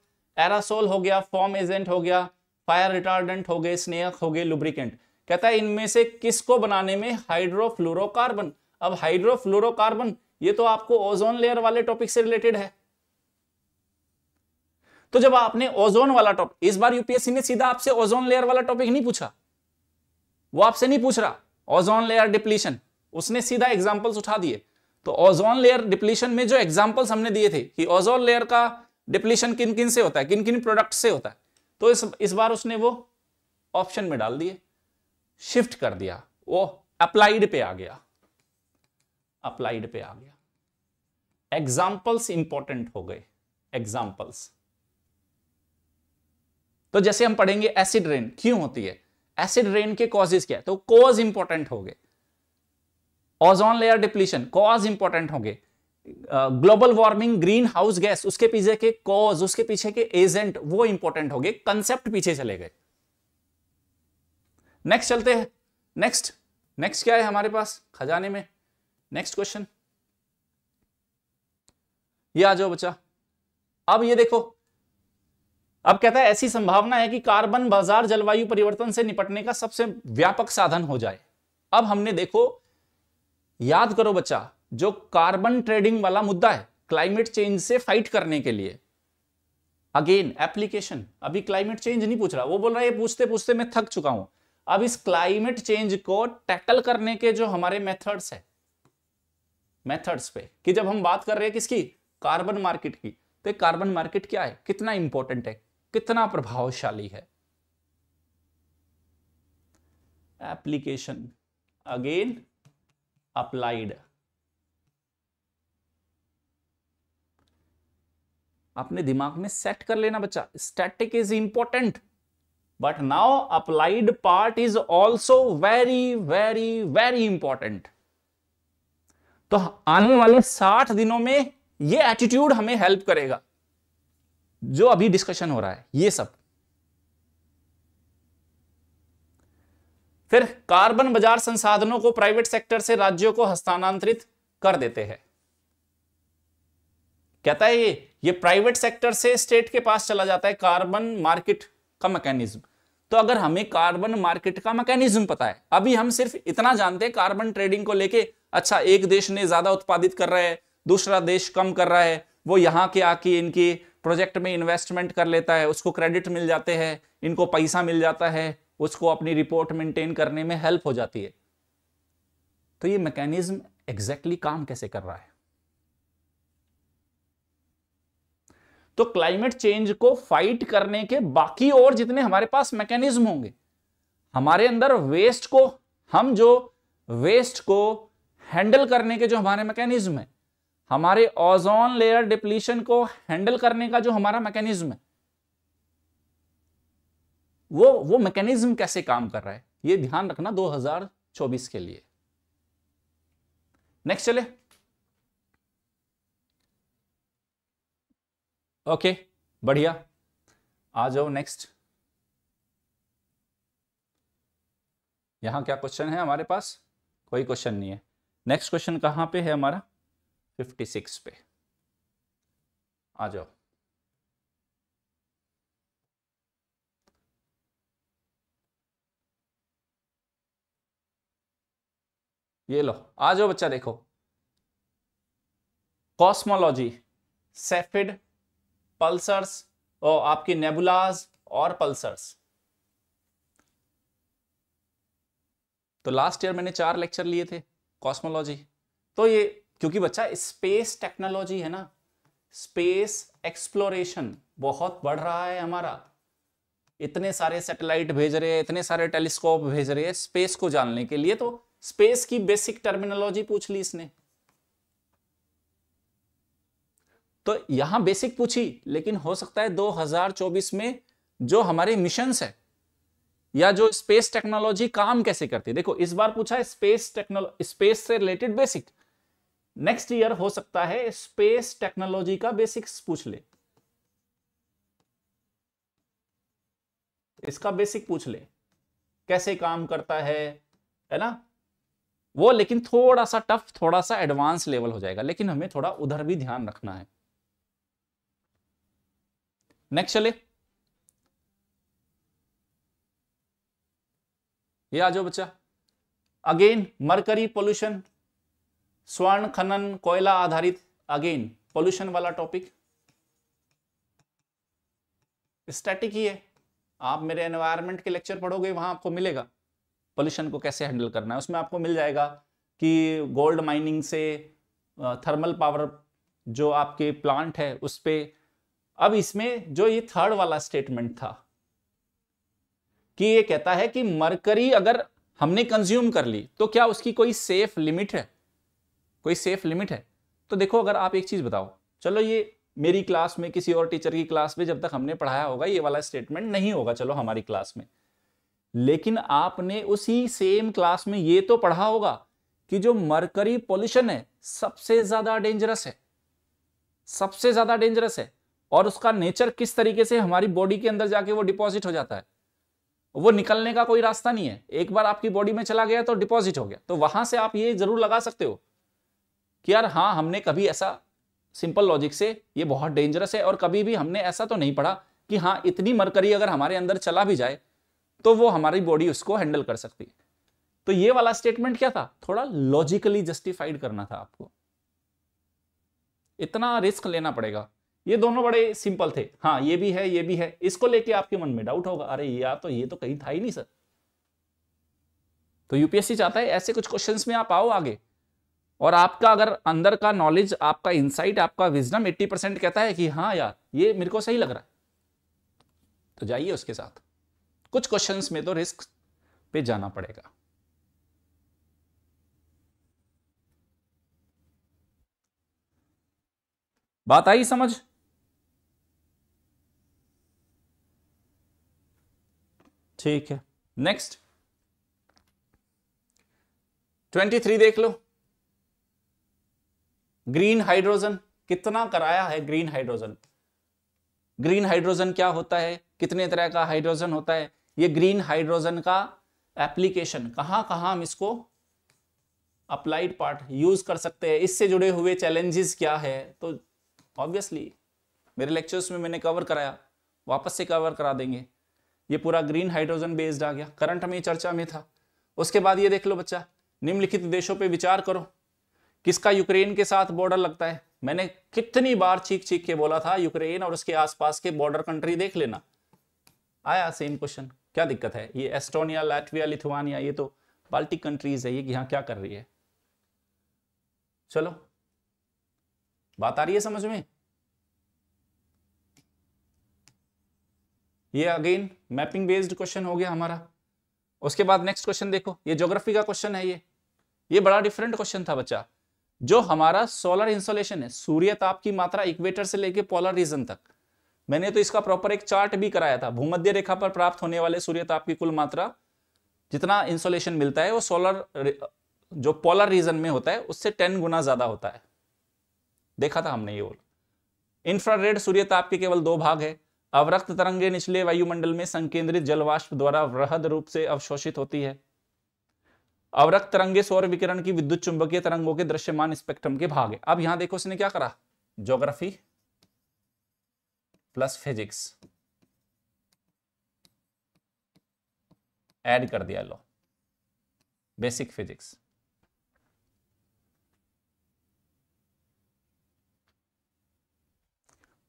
एरासोल हो गया फॉर्म एजेंट हो गया फायर रिटार्डेंट हो गए स्नेक हो गए लुब्रिकेंट कहता है इनमें से किसको बनाने में हाइड्रोफ्लोरोकार्बन अब हाइड्रोफ्लोरोकार्बन ये तो आपको ओजोन लेयर वाले टॉपिक से रिलेटेड है तो जब आपने ओजोन वाला टॉपिक इस बार यूपीएससी ने सीधा आपसे ओजोन लेयर वाला टॉपिक नहीं पूछा वो आपसे नहीं पूछ रहा ओजोन लेयर डिप्लीशन उसने सीधा एग्जाम्पल्स उठा दिए तो ओजोन लेयर डिप्लीशन में जो एग्जाम्पल्स हमने दिए थे कि ओजोन लेयर का डिप्लीशन किन किन से होता है किन किन प्रोडक्ट से होता है तो इस इस बार उसने वो ऑप्शन में डाल दिए शिफ्ट कर दिया वो अप्लाइड पे आ गया अप्लाइड पे आ गया एग्जाम्पल्स इंपॉर्टेंट हो गए एग्जाम्पल्स तो जैसे हम पढ़ेंगे एसिड रेन क्यों होती है एसिड रेन के कॉजेज क्या है तो कॉज इंपॉर्टेंट हो गए ozone layer depletion cause important होंगे global warming green house gas उसके पीछे के कॉज उसके पीछे के एजेंट वो इंपॉर्टेंट हो गए कंसेप्ट पीछे चले गए नेक्स्ट चलते हैं नेक्स्ट नेक्स्ट क्या है हमारे पास खजाने में नेक्स्ट क्वेश्चन ये आ जाओ बच्चा अब ये देखो अब कहता है ऐसी संभावना है कि कार्बन बाजार जलवायु परिवर्तन से निपटने का सबसे व्यापक साधन हो जाए अब हमने देखो याद करो बच्चा जो कार्बन ट्रेडिंग वाला मुद्दा है क्लाइमेट चेंज से फाइट करने के लिए अगेन एप्लीकेशन अभी क्लाइमेट चेंज नहीं पूछ रहा वो बोल रहा है पूछते पूछते मैं थक चुका हूं अब इस क्लाइमेट चेंज को टैकल करने के जो हमारे मेथड्स है मेथड्स पे कि जब हम बात कर रहे हैं किसकी कार्बन मार्केट की तो कार्बन मार्केट क्या है कितना इंपॉर्टेंट है कितना प्रभावशाली है एप्लीकेशन अगेन अप्लाइड अपने दिमाग में सेट कर लेना बच्चा static is important but now applied part is also very very very important तो आने वाले साठ दिनों में यह एटीट्यूड हमें हेल्प करेगा जो अभी डिस्कशन हो रहा है ये सब फिर कार्बन बाजार संसाधनों को प्राइवेट सेक्टर से राज्यों को हस्तांतरित कर देते हैं कहता है ये ये प्राइवेट सेक्टर से स्टेट के पास चला जाता है कार्बन मार्केट का मैकेनिज्म तो अगर हमें कार्बन मार्केट का मैकेनिज्म पता है अभी हम सिर्फ इतना जानते हैं कार्बन ट्रेडिंग को लेके अच्छा एक देश ने ज्यादा उत्पादित कर रहा है दूसरा देश कम कर रहा है वो यहां के आके इनकी प्रोजेक्ट में इन्वेस्टमेंट कर लेता है उसको क्रेडिट मिल जाते हैं इनको पैसा मिल जाता है उसको अपनी रिपोर्ट मेंटेन करने में हेल्प हो जाती है तो ये मैकेनिज्म एग्जैक्टली काम कैसे कर रहा है तो क्लाइमेट चेंज को फाइट करने के बाकी और जितने हमारे पास मैकेनिज्म होंगे हमारे अंदर वेस्ट को हम जो वेस्ट को हैंडल करने के जो हमारे मैकेनिज्म है हमारे ओजोन लेयर डिप्लीशन को हैंडल करने का जो हमारा मैकेनिज्म है वो वो मैकेनिज्म कैसे काम कर रहा है ये ध्यान रखना 2024 के लिए नेक्स्ट चले ओके बढ़िया आ जाओ नेक्स्ट यहां क्या क्वेश्चन है हमारे पास कोई क्वेश्चन नहीं है नेक्स्ट क्वेश्चन कहां पे है हमारा 56 पे आ जाओ ये लो आ जाओ बच्चा देखो कॉस्मोलॉजी सेफिड पल्सर्स और आपकी नेबुलाज और पल्सर्स तो लास्ट ईयर मैंने चार लेक्चर लिए थे कॉस्मोलॉजी तो ये क्योंकि बच्चा स्पेस टेक्नोलॉजी है ना स्पेस एक्सप्लोरेशन बहुत बढ़ रहा है हमारा इतने सारे सैटेलाइट भेज रहे हैं इतने सारे टेलीस्कोप भेज रहे हैं स्पेस को जानने के लिए तो स्पेस की बेसिक टर्मिनोलॉजी पूछ ली इसने तो यहां बेसिक पूछी लेकिन हो सकता है 2024 में जो हमारे मिशन है या जो स्पेस टेक्नोलॉजी काम कैसे करती है देखो इस बार पूछा है स्पेस टेक्नोलॉजी स्पेस से रिलेटेड बेसिक नेक्स्ट ईयर हो सकता है स्पेस टेक्नोलॉजी का बेसिक्स पूछ ले इसका बेसिक पूछ ले कैसे काम करता है है ना वो लेकिन थोड़ा सा टफ थोड़ा सा एडवांस लेवल हो जाएगा लेकिन हमें थोड़ा उधर भी ध्यान रखना है नेक्स्ट चले ये आ जाओ बच्चा अगेन मरकरी पोल्यूशन स्वर्ण खनन कोयला आधारित अगेन पॉल्यूशन वाला टॉपिक स्टैटिक ही है आप मेरे एनवायरमेंट के लेक्चर पढ़ोगे वहां आपको मिलेगा पोल्यूशन को कैसे हैंडल करना है उसमें आपको मिल जाएगा कि गोल्ड माइनिंग से थर्मल पावर जो आपके प्लांट है उस पर अब इसमें जो ये थर्ड वाला स्टेटमेंट था कि ये कहता है कि मरकरी अगर हमने कंज्यूम कर ली तो क्या उसकी कोई सेफ लिमिट है कोई सेफ लिमिट है तो देखो अगर आप एक चीज़ बताओ चलो ये मेरी क्लास में किसी और टीचर की क्लास में जब तक हमने पढ़ाया होगा ये वाला स्टेटमेंट नहीं होगा चलो हमारी क्लास में लेकिन आपने उसी सेम क्लास में ये तो पढ़ा होगा कि जो मरकरी पोल्यूशन है सबसे ज्यादा डेंजरस है सबसे ज्यादा डेंजरस है और उसका नेचर किस तरीके से हमारी बॉडी के अंदर जाके वो डिपॉजिट हो जाता है वो निकलने का कोई रास्ता नहीं है एक बार आपकी बॉडी में चला गया तो डिपॉजिट हो गया तो वहां से आप ये जरूर लगा सकते हो कि यार हाँ हमने कभी ऐसा सिंपल लॉजिक से ये बहुत डेंजरस है और कभी भी हमने ऐसा तो नहीं पढ़ा कि हाँ इतनी मरकरी अगर हमारे अंदर चला भी जाए तो वो हमारी बॉडी उसको हैंडल कर सकती है तो ये वाला स्टेटमेंट क्या था थोड़ा लॉजिकली जस्टिफाइड करना था आपको इतना रिस्क लेना पड़ेगा ये दोनों बड़े सिंपल थे हाँ ये भी है ये भी है इसको लेके आपके मन में डाउट होगा अरे यार तो ये तो कहीं था ही नहीं सर तो यूपीएससी चाहता है ऐसे कुछ क्वेश्चंस में आप आओ आगे और आपका अगर अंदर का नॉलेज आपका इंसाइट आपका विजडम 80 परसेंट कहता है कि हाँ यार ये मेरे को सही लग रहा है तो जाइए उसके साथ कुछ क्वेश्चंस में तो रिस्क पे जाना पड़ेगा बात आई समझ ठीक है नेक्स्ट 23 देख लो ग्रीन हाइड्रोजन कितना कराया है ग्रीन हाइड्रोजन ग्रीन हाइड्रोजन क्या होता है कितने तरह का हाइड्रोजन होता है ये ग्रीन हाइड्रोजन का एप्लीकेशन कहां कहां हम इसको अप्लाइड पार्ट यूज कर सकते हैं इससे जुड़े हुए चैलेंजेस क्या है तो ऑब्वियसली मेरे लेक्चर्स में मैंने कवर कराया वापस से कवर करा देंगे ये पूरा ग्रीन हाइड्रोजन बेस्ड आ गया करंट में चर्चा में था उसके बाद ये देख लो बच्चा निम्नलिखित देशों पर विचार करो किसका यूक्रेन के साथ बॉर्डर लगता है मैंने कितनी बार चीख चीख के बोला था यूक्रेन और उसके आसपास के बॉर्डर कंट्री देख लेना आया सेम क्वेश्चन क्या दिक्कत है ये एस्टोनिया लैटविया लिथुआनिया ये तो बाल्टिक कंट्रीज है ये यहां क्या कर रही है चलो बात आ रही है समझ में ये अगेन मैपिंग बेस्ड क्वेश्चन हो गया हमारा उसके बाद नेक्स्ट क्वेश्चन देखो ये ज्योग्राफी का क्वेश्चन है ये ये बड़ा डिफरेंट क्वेश्चन था बच्चा जो हमारा सोलर इंसोलेशन है सूर्य ताप की मात्रा इक्वेटर से लेके पोलर रीजन तक मैंने तो इसका प्रॉपर एक चार्ट भी कराया था भूमध्य रेखा पर प्राप्त होने वाले सूर्य ताप की कुल मात्रा जितना इंसोलेशन मिलता है वो सोलर जो पोलर रीजन में होता है उससे टेन गुना ज्यादा होता है देखा था हमने ये बोल इंफ्रारेड सूर्य ताप के केवल दो भाग है अवरक्त तरंगे निचले वायुमंडल में संकेंद्रित जलवाष्प द्वारा वृहद रूप से अवशोषित होती है अवरक तरंगे सौर विकिरण की विद्युत चुंबकीय तरंगों के दृश्यमान स्पेक्ट्रम के भाग है अब यहां देखो इसने क्या करा ज्योग्राफी प्लस फिजिक्स ऐड कर दिया लो बेसिक फिजिक्स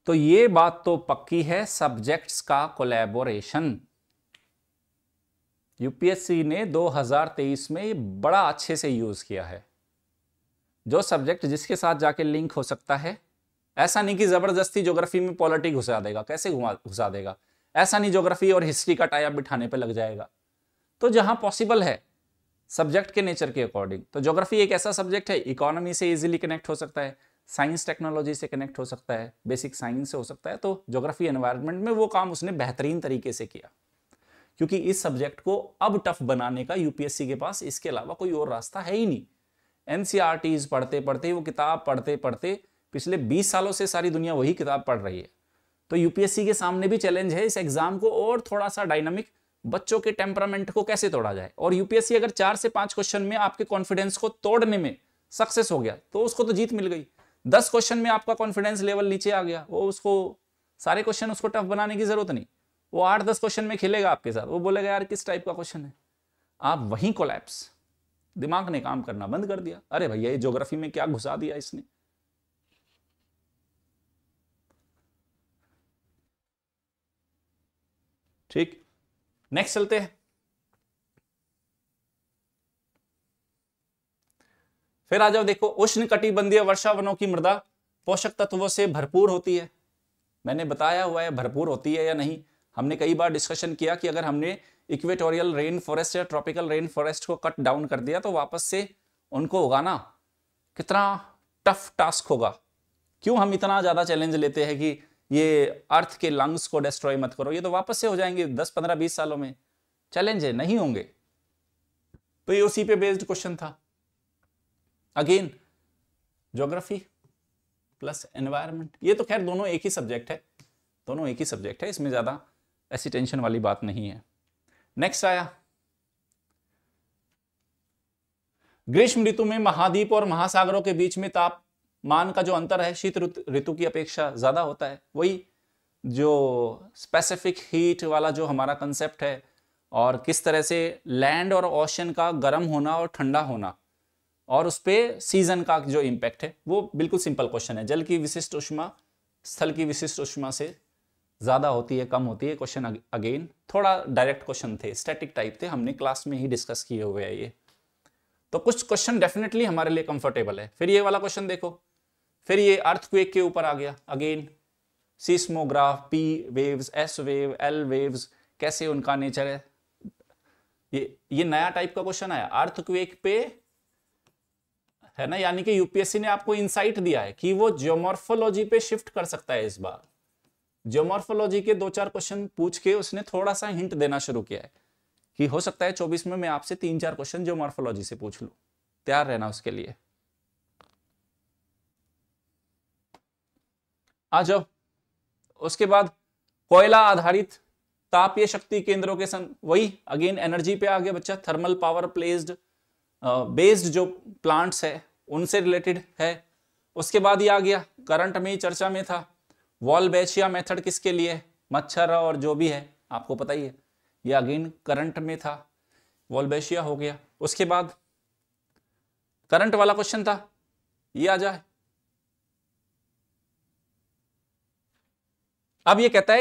तो ये बात तो पक्की है सब्जेक्ट्स का कोलैबोरेशन यूपीएससी ने 2023 में बड़ा अच्छे से यूज़ किया है जो सब्जेक्ट जिसके साथ जाके लिंक हो सकता है ऐसा नहीं कि ज़बरदस्ती ज्योग्राफी में पॉलिटिक घुसा देगा कैसे घुसा देगा ऐसा नहीं ज्योग्राफी और हिस्ट्री का टाइप बिठाने पर लग जाएगा तो जहाँ पॉसिबल है सब्जेक्ट के नेचर के अकॉर्डिंग तो ज्योग्राफी एक ऐसा सब्जेक्ट है इकोनॉमी से इजीली कनेक्ट हो सकता है साइंस टेक्नोलॉजी से कनेक्ट हो सकता है बेसिक साइंस से हो सकता है तो ज्योग्राफी एनवायरनमेंट में वो काम उसने बेहतरीन तरीके से किया क्योंकि इस सब्जेक्ट को अब टफ बनाने का यूपीएससी के पास इसके अलावा कोई और रास्ता है ही नहीं एनसीआर e पढ़ते पढ़ते वो किताब पढ़ते पढ़ते पिछले 20 सालों से सारी दुनिया वही किताब पढ़ रही है तो यूपीएससी के सामने भी चैलेंज है इस एग्जाम को और थोड़ा सा डायनामिक बच्चों के टेम्परामेंट को कैसे तोड़ा जाए और यूपीएससी अगर चार से पांच क्वेश्चन में आपके कॉन्फिडेंस को तोड़ने में सक्सेस हो गया तो उसको तो जीत मिल गई दस क्वेश्चन में आपका कॉन्फिडेंस लेवल नीचे आ गया वो उसको सारे क्वेश्चन उसको टफ बनाने की जरूरत नहीं वो आठ दस क्वेश्चन में खेलेगा आपके साथ वो बोलेगा यार किस टाइप का क्वेश्चन है आप वहीं कोलैप्स दिमाग ने काम करना बंद कर दिया अरे भैया ये ज्योग्राफी में क्या घुसा दिया इसने ठीक नेक्स्ट चलते हैं फिर आ जाओ देखो उष्ण कटिबंधीय वर्षा वनों की मृदा पोषक तत्वों से भरपूर होती है मैंने बताया हुआ है भरपूर होती है या नहीं हमने कई बार डिस्कशन किया कि अगर हमने इक्वेटोरियल रेन फॉरेस्ट या ट्रॉपिकल रेन फॉरेस्ट को कट डाउन कर दिया तो वापस से उनको उगाना कितना टफ टास्क होगा क्यों हम इतना ज़्यादा चैलेंज लेते हैं कि ये अर्थ के लंग्स को डिस्ट्रॉय मत करो ये तो वापस से हो जाएंगे दस पंद्रह बीस सालों में चैलेंज है नहीं होंगे तो ये उसी पे बेस्ड क्वेश्चन था अगेन ज्योग्राफी प्लस एनवायरमेंट ये तो खैर दोनों एक ही सब्जेक्ट है दोनों एक ही सब्जेक्ट है इसमें ज़्यादा ऐसी टेंशन वाली बात नहीं है नेक्स्ट आया ग्रीष्म ऋतु में महाद्वीप और महासागरों के बीच में तापमान का जो अंतर है शीत ऋतु की अपेक्षा ज्यादा होता है वही जो स्पेसिफिक हीट वाला जो हमारा कंसेप्ट है और किस तरह से लैंड और ओशन का गर्म होना और ठंडा होना और उस पर सीजन का जो इम्पैक्ट है वो बिल्कुल सिंपल क्वेश्चन है जल की विशिष्ट उष्मा स्थल की विशिष्ट उष्मा से ज़्यादा होती है कम होती है क्वेश्चन अगेन थोड़ा डायरेक्ट क्वेश्चन थे स्टैटिक टाइप थे हमने क्लास में ही डिस्कस किए हुए हैं ये तो कुछ क्वेश्चन डेफिनेटली हमारे लिए कंफर्टेबल है फिर ये वाला क्वेश्चन देखो फिर ये अर्थक्वेक के ऊपर आ गया again seismograph P waves S wave L waves कैसे उनका नेचर है ये ये नया टाइप का क्वेश्चन आया अर्थक्वेक पे है ना यानी कि यूपीएससी ने आपको इंसाइट दिया है कि वो ज्योमोर्फोलॉजी पे शिफ्ट कर सकता है इस बार जोमोर्फोलॉजी के दो चार क्वेश्चन पूछ के उसने थोड़ा सा हिंट देना शुरू किया है कि हो सकता है चौबीस में मैं आपसे तीन चार क्वेश्चन जोमोर्फोलॉजी से पूछ लू तैयार रहना उसके लिए आ जाओ उसके बाद कोयला आधारित तापीय शक्ति केंद्रों के सन वही अगेन एनर्जी पे आ गया बच्चा थर्मल पावर प्लेस्ड बेस्ड जो प्लांट्स है उनसे रिलेटेड है उसके बाद ये आ गया करंट में चर्चा में था वॉलबेशिया मेथड किसके लिए है मच्छर और जो भी है आपको पता ही है ये अगेन करंट में था वॉलबेशिया हो गया उसके बाद करंट वाला क्वेश्चन था ये आ जाए अब ये कहता है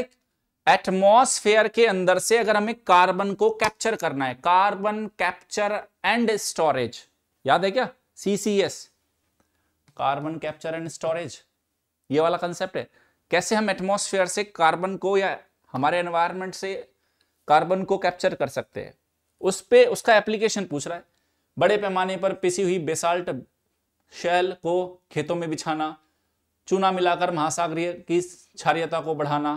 एटमॉस्फेयर के अंदर से अगर हमें कार्बन को कैप्चर करना है कार्बन कैप्चर एंड स्टोरेज याद है क्या CCS carbon capture and storage ये वाला कंसेप्ट है कैसे हम एटमोसफेयर से कार्बन को या हमारे एनवायरमेंट से कार्बन को कैप्चर कर सकते हैं उस पर उसका एप्लीकेशन पूछ रहा है बड़े पैमाने पर पिसी हुई बेसाल्ट शैल को खेतों में बिछाना चूना मिलाकर महासागरीय की क्षारियता को बढ़ाना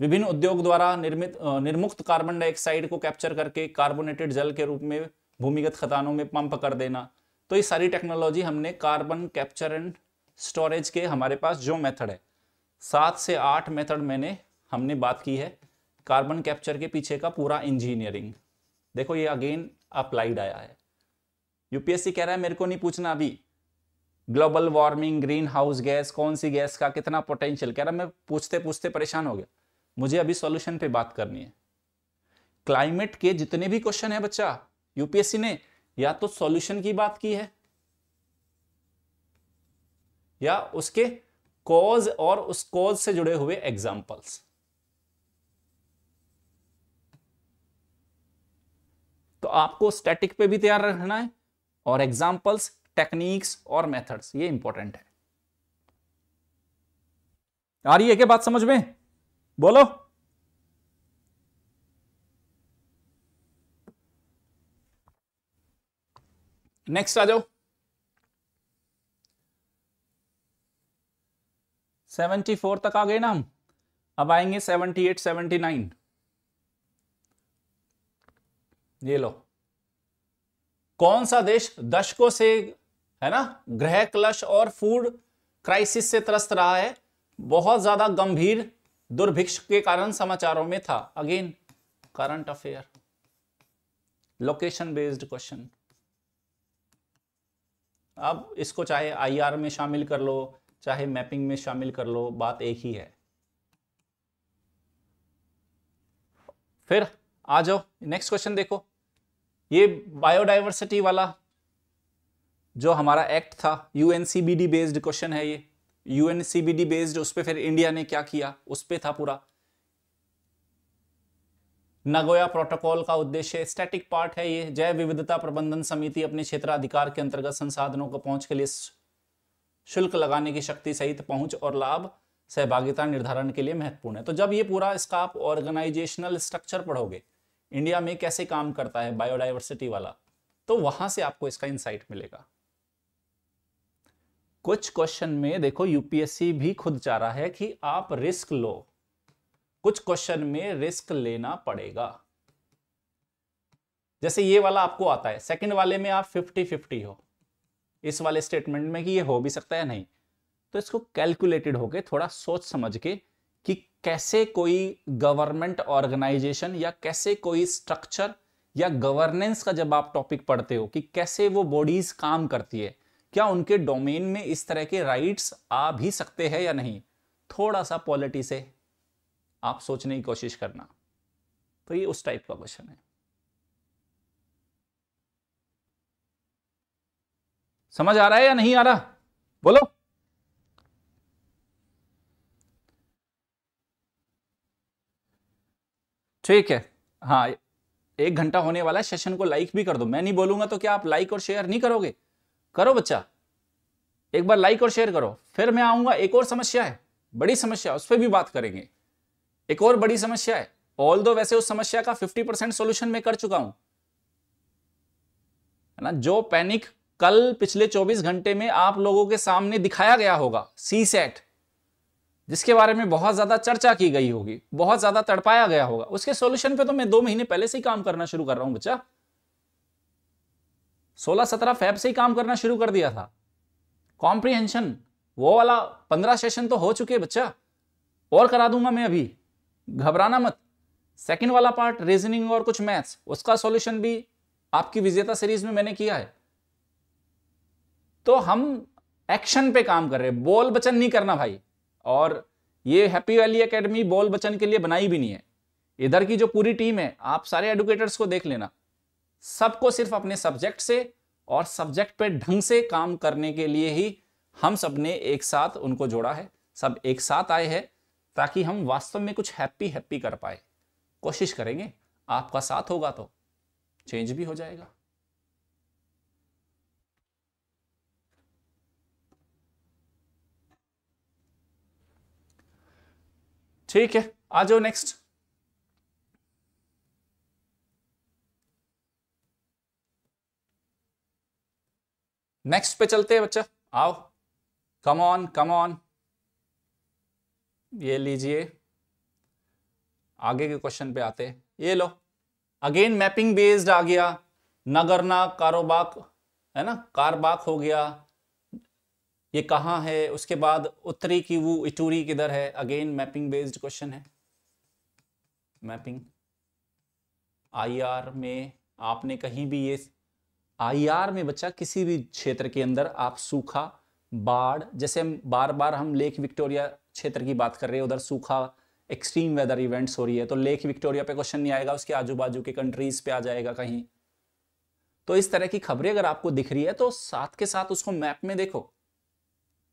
विभिन्न उद्योग द्वारा निर्मित निर्मुक्त कार्बन डाइऑक्साइड को कैप्चर करके कार्बोनेटेड जल के रूप में भूमिगत खदानों में पंप कर देना तो ये सारी टेक्नोलॉजी हमने कार्बन कैप्चर एंड स्टोरेज के हमारे पास जो मेथड है सात से आठ मेथड मैंने हमने बात की है कार्बन कैप्चर के पीछे का पूरा इंजीनियरिंग देखो ये अगेन अप्लाइड आया है यूपीएससी कह रहा है मेरे को नहीं पूछना अभी global warming green house gas कौन सी गैस का कितना पोटेंशियल कह रहा मैं पूछते पूछते परेशान हो गया मुझे अभी सॉल्यूशन पे बात करनी है क्लाइमेट के जितने भी क्वेश्चन है बच्चा यूपीएससी ने या तो सॉल्यूशन की बात की है या उसके कॉज और उस कॉज से जुड़े हुए एग्जाम्पल्स तो आपको स्टैटिक पे भी तैयार रखना है और एग्जाम्पल्स टेक्निक्स और मेथड्स ये इंपॉर्टेंट है आ रही है क्या बात समझ में बोलो नेक्स्ट आ जाओ सेवेंटी फोर तक आ गए ना हम अब आएंगे सेवेंटी एट सेवेंटी नाइन ये लो कौन सा देश दशकों से है ना ग्रह क्लश और फूड क्राइसिस से त्रस्त रहा है बहुत ज्यादा गंभीर दुर्भिक्ष के कारण समाचारों में था again current affair location based question अब इसको चाहे आईआर में शामिल कर लो चाहे मैपिंग में शामिल कर लो बात एक ही है फिर आ जाओ नेक्स्ट क्वेश्चन देखो ये बायोडाइवर्सिटी वाला जो हमारा एक्ट था यू बेस्ड क्वेश्चन है ये यू बेस्ड उस पर फिर इंडिया ने क्या किया उस पर था पूरा नगोया प्रोटोकॉल का उद्देश्य स्टैटिक पार्ट है ये जैव विविधता प्रबंधन समिति अपने क्षेत्राधिकार के अंतर्गत संसाधनों को पहुंच के लिए शुल्क लगाने की शक्ति सहित पहुंच और लाभ सहभागिता निर्धारण के लिए महत्वपूर्ण है तो जब ये पूरा इसका आप ऑर्गेनाइजेशनल स्ट्रक्चर पढ़ोगे इंडिया में कैसे काम करता है बायोडाइवर्सिटी वाला तो वहां से आपको इसका इंसाइट मिलेगा कुछ क्वेश्चन में देखो यूपीएससी भी खुद चाह रहा है कि आप रिस्क लो कुछ क्वेश्चन में रिस्क लेना पड़ेगा जैसे ये वाला आपको आता है सेकंड वाले में आप फिफ्टी फिफ्टी हो इस वाले स्टेटमेंट में कि ये हो भी सकता है नहीं तो इसको कैलकुलेटेड होके थोड़ा सोच समझ के कि कैसे कोई गवर्नमेंट ऑर्गेनाइजेशन या कैसे कोई स्ट्रक्चर या गवर्नेंस का जब आप टॉपिक पढ़ते हो कि कैसे वो बॉडीज काम करती है क्या उनके डोमेन में इस तरह के राइट्स आ भी सकते हैं या नहीं थोड़ा सा पॉलिटी से आप सोचने की कोशिश करना तो ये उस टाइप का क्वेश्चन है समझ आ रहा है या नहीं आ रहा बोलो ठीक है हाँ एक घंटा होने वाला है सेशन को लाइक भी कर दो मैं नहीं बोलूंगा तो क्या आप लाइक और शेयर नहीं करोगे करो बच्चा एक बार लाइक और शेयर करो फिर मैं आऊंगा एक और समस्या है बड़ी समस्या उस पर भी बात करेंगे एक और बड़ी समस्या है ऑल दो वैसे उस समस्या का 50 परसेंट सोल्यूशन में कर चुका हूं ना जो पैनिक कल पिछले 24 घंटे में आप लोगों के सामने दिखाया गया होगा सी सेट जिसके बारे में बहुत ज्यादा चर्चा की गई होगी बहुत ज्यादा तड़पाया गया होगा उसके सोल्यूशन पे तो मैं दो महीने पहले से ही काम करना शुरू कर रहा हूं बच्चा सोलह सत्रह फेब से ही काम करना शुरू कर दिया था कॉम्प्रिहेंशन वो वाला पंद्रह सेशन तो हो चुके बच्चा और करा दूंगा मैं अभी घबराना मत सेकंड वाला पार्ट रीजनिंग और कुछ मैथ्स उसका सॉल्यूशन भी आपकी विजेता सीरीज में मैंने किया है तो हम एक्शन पे काम कर रहे हैं बोल बचन नहीं करना भाई और ये हैप्पी वैली एकेडमी बोल बचन के लिए बनाई भी नहीं है इधर की जो पूरी टीम है आप सारे एडुकेटर्स को देख लेना सबको सिर्फ अपने सब्जेक्ट से और सब्जेक्ट पे ढंग से काम करने के लिए ही हम सब ने एक साथ उनको जोड़ा है सब एक साथ आए हैं ताकि हम वास्तव में कुछ हैप्पी हैप्पी कर पाए कोशिश करेंगे आपका साथ होगा तो चेंज भी हो जाएगा ठीक है आ जाओ नेक्स्ट नेक्स्ट पे चलते हैं बच्चा आओ कम ऑन कम ऑन ये लीजिए आगे के क्वेश्चन पे आते हैं ये लो अगेन मैपिंग बेस्ड आ गया नगरना कारोबाक है ना कारबाक हो गया ये कहाँ है उसके बाद उत्तरी की वो इटूरी किधर है अगेन मैपिंग बेस्ड क्वेश्चन है मैपिंग आईआर में आपने कहीं भी ये आईआर में बच्चा किसी भी क्षेत्र के अंदर आप सूखा बाढ़ जैसे हम बार बार हम लेक विक्टोरिया क्षेत्र की बात कर रहे हैं उधर सूखा एक्सट्रीम वेदर इवेंट्स हो रही है तो लेक विक्टोरिया पे क्वेश्चन नहीं आएगा उसके आजू बाजू के कंट्रीज पे आ जाएगा कहीं तो इस तरह की खबरें अगर आपको दिख रही है तो साथ के साथ उसको मैप में देखो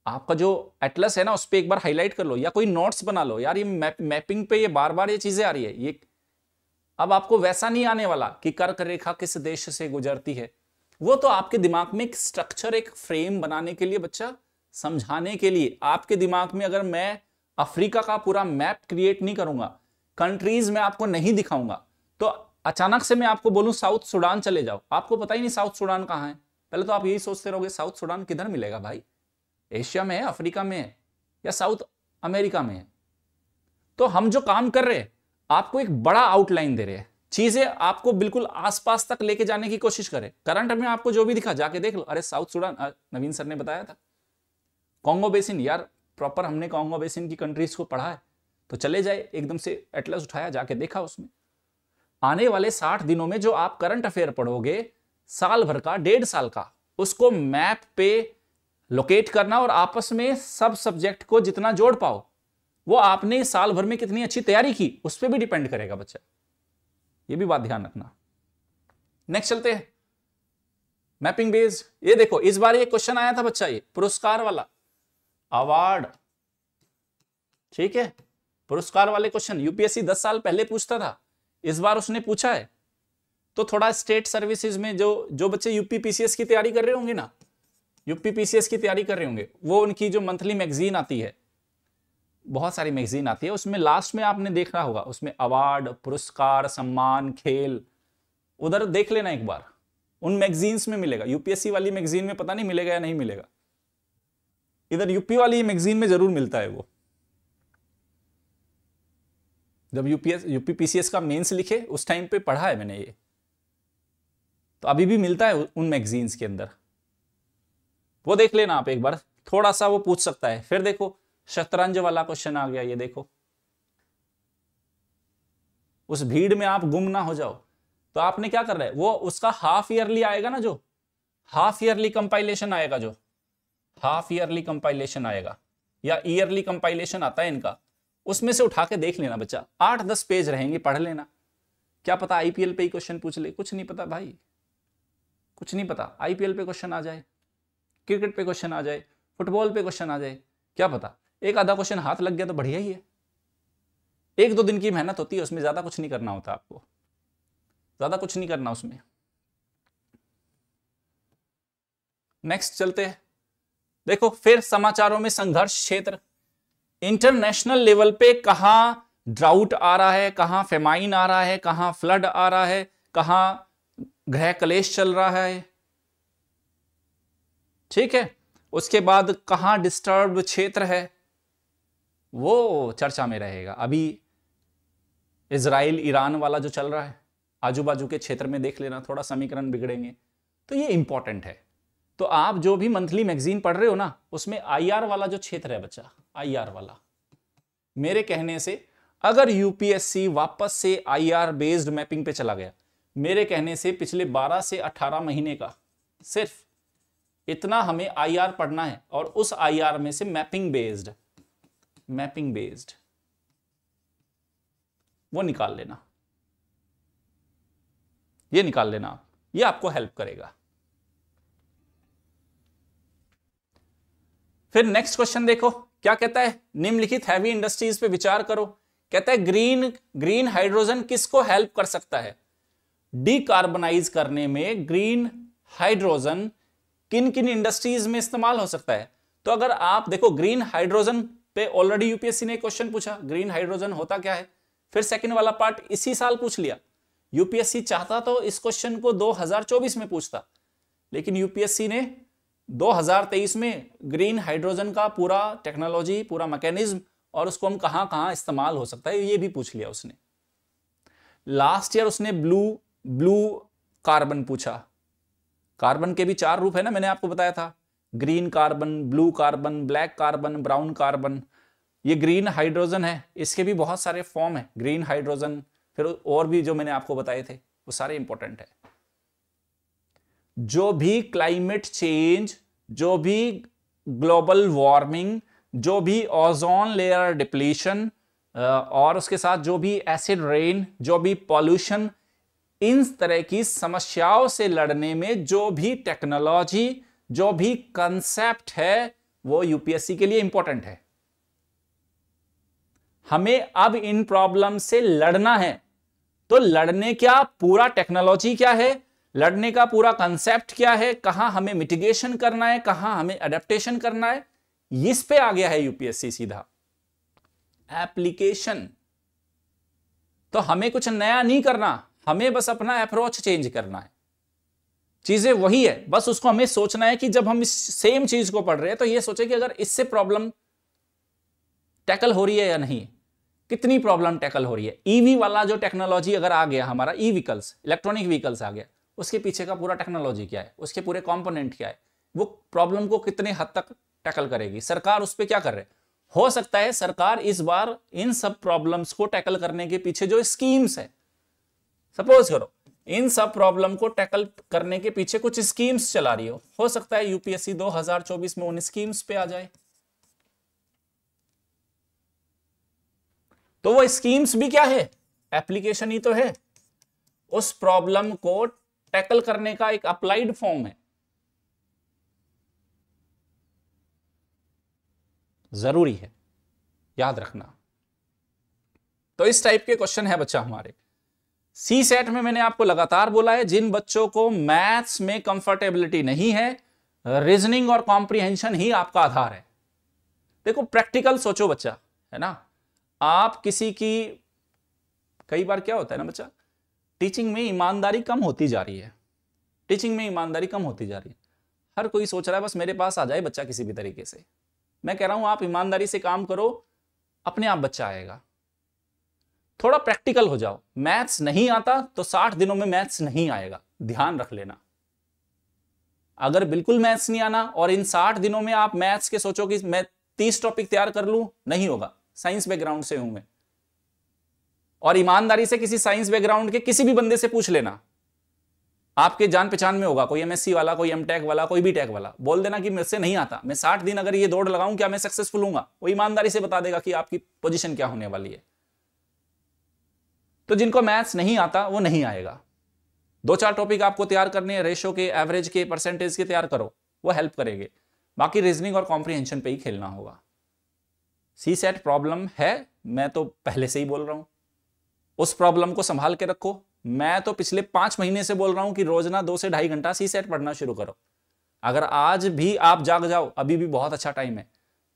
आपका जो एटलस है ना उस पर एक बार हाईलाइट कर लो या कोई नोट्स बना लो यार ये मैप मैपिंग पे ये बार बार ये चीजें आ रही है ये अब आपको वैसा नहीं आने वाला कि कर्क रेखा किस देश से गुजरती है वो तो आपके दिमाग में एक स्ट्रक्चर एक फ्रेम बनाने के लिए बच्चा समझाने के लिए आपके दिमाग में अगर मैं अफ्रीका का पूरा मैप क्रिएट नहीं करूंगा कंट्रीज में आपको नहीं दिखाऊंगा तो अचानक से मैं आपको बोलूं साउथ सूडान चले जाओ आपको पता ही नहीं साउथ सूडान कहाँ है पहले तो आप यही सोचते रहोगे साउथ सूडान किधर मिलेगा भाई एशिया में है अफ्रीका में है या साउथ अमेरिका में है तो हम जो काम कर रहे हैं आपको एक बड़ा आउटलाइन दे रहे हैं चीजें आपको बिल्कुल आसपास तक लेके जाने की कोशिश करें करंट में आपको जो भी दिखा जाके देख लो अरे साउथ सूडान नवीन सर ने बताया था कॉन्गो बेसिन यार प्रॉपर हमने कॉन्गो बेसिन की कंट्रीज को पढ़ा है तो चले जाए एकदम से एटलस उठाया जाके देखा उसमें आने वाले साठ दिनों में जो आप करंट अफेयर पढ़ोगे साल भर का डेढ़ साल का उसको मैप पे लोकेट करना और आपस में सब सब्जेक्ट को जितना जोड़ पाओ वो आपने साल भर में कितनी अच्छी तैयारी की उस पर भी डिपेंड करेगा बच्चा ये भी बात ध्यान रखना नेक्स्ट चलते हैं मैपिंग बेस ये देखो इस बार ये क्वेश्चन आया था बच्चा ये पुरस्कार वाला अवार्ड ठीक है पुरस्कार वाले क्वेश्चन यूपीएससी दस साल पहले पूछता था इस बार उसने पूछा है तो थोड़ा स्टेट सर्विसेज में जो जो बच्चे यूपीपीसीएस की तैयारी कर रहे होंगे ना यूपीपीसीएस की तैयारी कर रहे होंगे वो उनकी जो मंथली मैगजीन आती है बहुत सारी मैगजीन आती है उसमें लास्ट में आपने देखना होगा उसमें अवार्ड पुरस्कार सम्मान खेल उधर देख लेना एक बार उन मैगजीन्स में मिलेगा यूपीएससी वाली मैगजीन में पता नहीं मिलेगा या नहीं मिलेगा इधर यूपी वाली मैगजीन में जरूर मिलता है वो जब यूपीएस यूपी पीसीएस का मेंस लिखे उस टाइम पे पढ़ा है मैंने ये तो अभी भी मिलता है उन मैगजीन्स के अंदर वो देख लेना आप एक बार थोड़ा सा वो पूछ सकता है फिर देखो शतरंज वाला क्वेश्चन आ गया ये देखो उस भीड़ में आप गुम ना हो जाओ तो आपने क्या कर रहा है वो उसका हाफ ईयरली आएगा ना जो हाफ ईयरली कंपाइलेशन आएगा जो हाफ ईयरली कंपाइलेशन आएगा या ईयरली कंपाइलेशन आता है इनका उसमें से उठा के देख लेना बच्चा आठ दस पेज रहेंगे पढ़ लेना क्या पता आईपीएल पे ही क्वेश्चन पूछ ले कुछ नहीं पता भाई कुछ नहीं पता आईपीएल पे क्वेश्चन आ जाए क्रिकेट पे क्वेश्चन आ जाए फुटबॉल पे क्वेश्चन आ जाए क्या पता एक आधा क्वेश्चन हाथ लग गया तो बढ़िया ही है एक दो दिन की मेहनत होती है उसमें ज़्यादा कुछ नहीं करना होता आपको ज़्यादा कुछ नहीं करना उसमें नेक्स्ट चलते हैं देखो फिर समाचारों में संघर्ष क्षेत्र इंटरनेशनल लेवल पे कहा ड्राउट आ रहा है कहां फेमाइन आ रहा है कहां फ्लड आ रहा है कहां ग्रह कलेश चल रहा है ठीक है उसके बाद कहाँ डिस्टर्ब क्षेत्र है वो चर्चा में रहेगा अभी इसराइल ईरान वाला जो चल रहा है आजू बाजू के क्षेत्र में देख लेना थोड़ा समीकरण बिगड़ेंगे तो ये इंपॉर्टेंट है तो आप जो भी मंथली मैगजीन पढ़ रहे हो ना उसमें आईआर वाला जो क्षेत्र है बच्चा आईआर वाला मेरे कहने से अगर यूपीएससी वापस से आईआर बेस्ड मैपिंग पे चला गया मेरे कहने से पिछले 12 से 18 महीने का सिर्फ इतना हमें आईआर पढ़ना है और उस आईआर में से मैपिंग बेस्ड मैपिंग बेस्ड वो निकाल लेना ये निकाल लेना आप ये आपको हेल्प करेगा फिर नेक्स्ट क्वेश्चन देखो क्या कहता है निम्नलिखित हैवी इंडस्ट्रीज पे विचार करो कहता है ग्रीन ग्रीन हाइड्रोजन किसको हेल्प कर सकता है डीकार्बनाइज करने में ग्रीन हाइड्रोजन किन किन इंडस्ट्रीज में इस्तेमाल हो सकता है तो अगर आप देखो ग्रीन हाइड्रोजन पे ऑलरेडी यूपीएससी ने क्वेश्चन पूछा ग्रीन हाइड्रोजन होता क्या है फिर सेकंड वाला पार्ट इसी साल पूछ लिया यूपीएससी चाहता तो इस क्वेश्चन को 2024 में पूछता लेकिन यूपीएससी ने 2023 में ग्रीन हाइड्रोजन का पूरा टेक्नोलॉजी पूरा मैकेनिज्म और उसको हम कहां कहां इस्तेमाल हो सकता है ये भी पूछ लिया उसने लास्ट ईयर उसने ब्लू ब्लू कार्बन पूछा कार्बन के भी चार रूप है ना मैंने आपको बताया था green carbon blue carbon black carbon brown carbon ये ग्रीन हाइड्रोजन है इसके भी बहुत सारे फॉर्म है ग्रीन हाइड्रोजन फिर और भी जो मैंने आपको बताए थे वो सारे इंपॉर्टेंट है जो भी क्लाइमेट चेंज जो भी ग्लोबल वार्मिंग जो भी ओजोन लेयर डिप्लीशन और उसके साथ जो भी एसिड रेन जो भी पॉल्यूशन इन तरह की समस्याओं से लड़ने में जो भी टेक्नोलॉजी जो भी कंसेप्ट है वो यूपीएससी के लिए इंपॉर्टेंट है हमें अब इन प्रॉब्लम से लड़ना है तो लड़ने क्या पूरा टेक्नोलॉजी क्या है लड़ने का पूरा कंसेप्ट क्या है कहां हमें मिटिगेशन करना है कहां हमें अडेप्टेशन करना है इस पे आ गया है यूपीएससी सीधा एप्लीकेशन तो हमें कुछ नया नहीं करना हमें बस अपना अप्रोच चेंज करना है चीजें वही है बस उसको हमें सोचना है कि जब हम इस सेम चीज को पढ़ रहे हैं तो ये सोचे कि अगर इससे प्रॉब्लम टैकल हो रही है या नहीं कितनी प्रॉब्लम टैकल हो रही है ईवी e वाला जो टेक्नोलॉजी अगर आ गया हमारा ई व्हीकल्स इलेक्ट्रॉनिक व्हीकल्स आ गया उसके पीछे का पूरा टेक्नोलॉजी क्या है उसके पूरे कॉम्पोनेंट क्या है वो प्रॉब्लम को कितने हद तक टैकल करेगी सरकार उस पर क्या कर रहे हो सकता है सरकार इस बार इन सब प्रॉब्लम्स को टैकल करने के पीछे जो स्कीम्स है सपोज करो इन सब प्रॉब्लम को टैकल करने के पीछे कुछ स्कीम्स चला रही हो हो सकता है यूपीएससी 2024 में उन स्कीम्स पे आ जाए तो वो स्कीम्स भी क्या है एप्लीकेशन ही तो है उस प्रॉब्लम को टैकल करने का एक अप्लाइड फॉर्म है जरूरी है याद रखना तो इस टाइप के क्वेश्चन है बच्चा हमारे सी सेट में मैंने आपको लगातार बोला है जिन बच्चों को मैथ्स में कंफर्टेबिलिटी नहीं है रीजनिंग और कॉम्प्रिहेंशन ही आपका आधार है देखो प्रैक्टिकल सोचो बच्चा है ना आप किसी की कई बार क्या होता है ना बच्चा टीचिंग में ईमानदारी कम होती जा रही है टीचिंग में ईमानदारी कम होती जा रही है हर कोई सोच रहा है बस मेरे पास आ जाए बच्चा किसी भी तरीके से मैं कह रहा हूं आप ईमानदारी से काम करो अपने आप बच्चा आएगा थोड़ा प्रैक्टिकल हो जाओ मैथ्स नहीं आता तो 60 दिनों में मैथ्स नहीं आएगा ध्यान रख लेना अगर बिल्कुल मैथ्स नहीं आना और इन 60 दिनों में आप मैथ्स के सोचो कि मैं तीस टॉपिक तैयार कर लू नहीं होगा साइंस बैकग्राउंड से हूं मैं और ईमानदारी से किसी साइंस बैकग्राउंड के किसी भी बंदे से पूछ लेना आपके जान पहचान में होगा कोई एमएससी वाला कोई एमटेक वाला कोई भी टेक वाला बोल देना कि मुझसे नहीं आता मैं साठ दिन अगर ये दौड़ लगाऊं क्या मैं सक्सेसफुल हूंगा वो ईमानदारी से बता देगा कि आपकी पोजीशन क्या होने वाली है तो जिनको मैथ्स नहीं आता वो नहीं आएगा दो चार टॉपिक आपको तैयार करने हैं रेशो के एवरेज के परसेंटेज के तैयार करो वो हेल्प करेंगे बाकी रीजनिंग और कॉम्प्रीहेंशन पे ही खेलना होगा सी सेट प्रॉब्लम है मैं तो पहले से ही बोल रहा हूं उस प्रॉब्लम को संभाल के रखो मैं तो पिछले पांच महीने से बोल रहा हूं कि रोजना दो से ढाई घंटा सी सेट पढ़ना शुरू करो अगर आज भी आप जाग जाओ अभी भी बहुत अच्छा टाइम है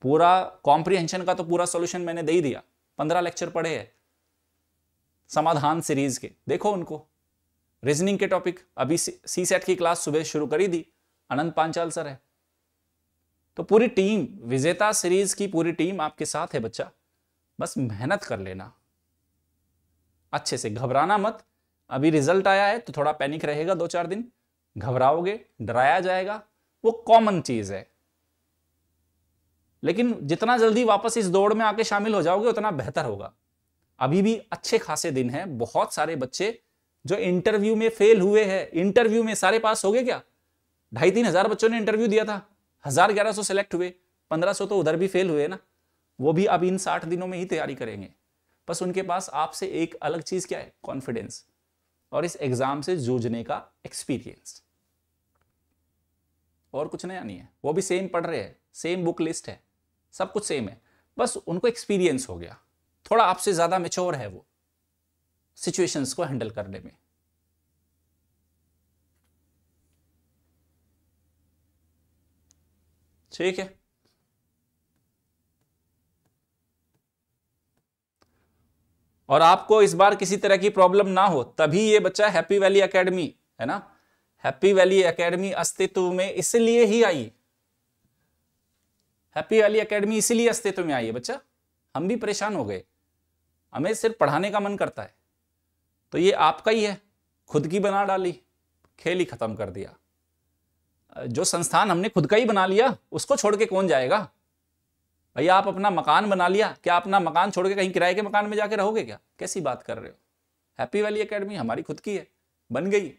पूरा कॉम्प्रीहेंशन का तो पूरा सोल्यूशन मैंने दे ही दिया पंद्रह लेक्चर पढ़े हैं समाधान सीरीज के देखो उनको रीजनिंग के टॉपिक अभी सी सेट की क्लास सुबह शुरू करी दी अनंत पांचाल सर है तो पूरी टीम विजेता सीरीज की पूरी टीम आपके साथ है बच्चा बस मेहनत कर लेना अच्छे से घबराना मत अभी रिजल्ट आया है तो थोड़ा पैनिक रहेगा दो चार दिन घबराओगे डराया जाएगा वो कॉमन चीज है लेकिन जितना जल्दी वापस इस दौड़ में आके शामिल हो जाओगे उतना बेहतर होगा अभी भी अच्छे खासे दिन हैं बहुत सारे बच्चे जो इंटरव्यू में फेल हुए हैं इंटरव्यू में सारे पास हो गए क्या ढाई तीन हजार बच्चों ने इंटरव्यू दिया था हजार ग्यारह सौ सेलेक्ट हुए पंद्रह सौ तो उधर भी फेल हुए ना वो भी अब इन साठ दिनों में ही तैयारी करेंगे बस उनके पास आपसे एक अलग चीज क्या है कॉन्फिडेंस और इस एग्जाम से जूझने का एक्सपीरियंस और कुछ नया नहीं है वो भी सेम पढ़ रहे हैं सेम बुक लिस्ट है सब कुछ सेम है बस उनको एक्सपीरियंस हो गया थोड़ा आपसे ज्यादा मेच्योर है वो सिचुएशंस को हैंडल करने में ठीक है और आपको इस बार किसी तरह की प्रॉब्लम ना हो तभी ये बच्चा हैप्पी वैली एकेडमी है ना हैप्पी वैली एकेडमी अस्तित्व में इसलिए ही आई हैप्पी वैली एकेडमी इसलिए अस्तित्व में आई है बच्चा हम भी परेशान हो गए हमें सिर्फ पढ़ाने का मन करता है तो ये आपका ही है खुद की बना डाली खेल ही खत्म कर दिया जो संस्थान हमने खुद का ही बना लिया उसको छोड़ के कौन जाएगा भैया आप अपना मकान बना लिया क्या अपना मकान छोड़ के कहीं किराए के मकान में जाके रहोगे क्या कैसी बात कर रहे हो हैप्पी वैली एकेडमी हमारी खुद की है बन गई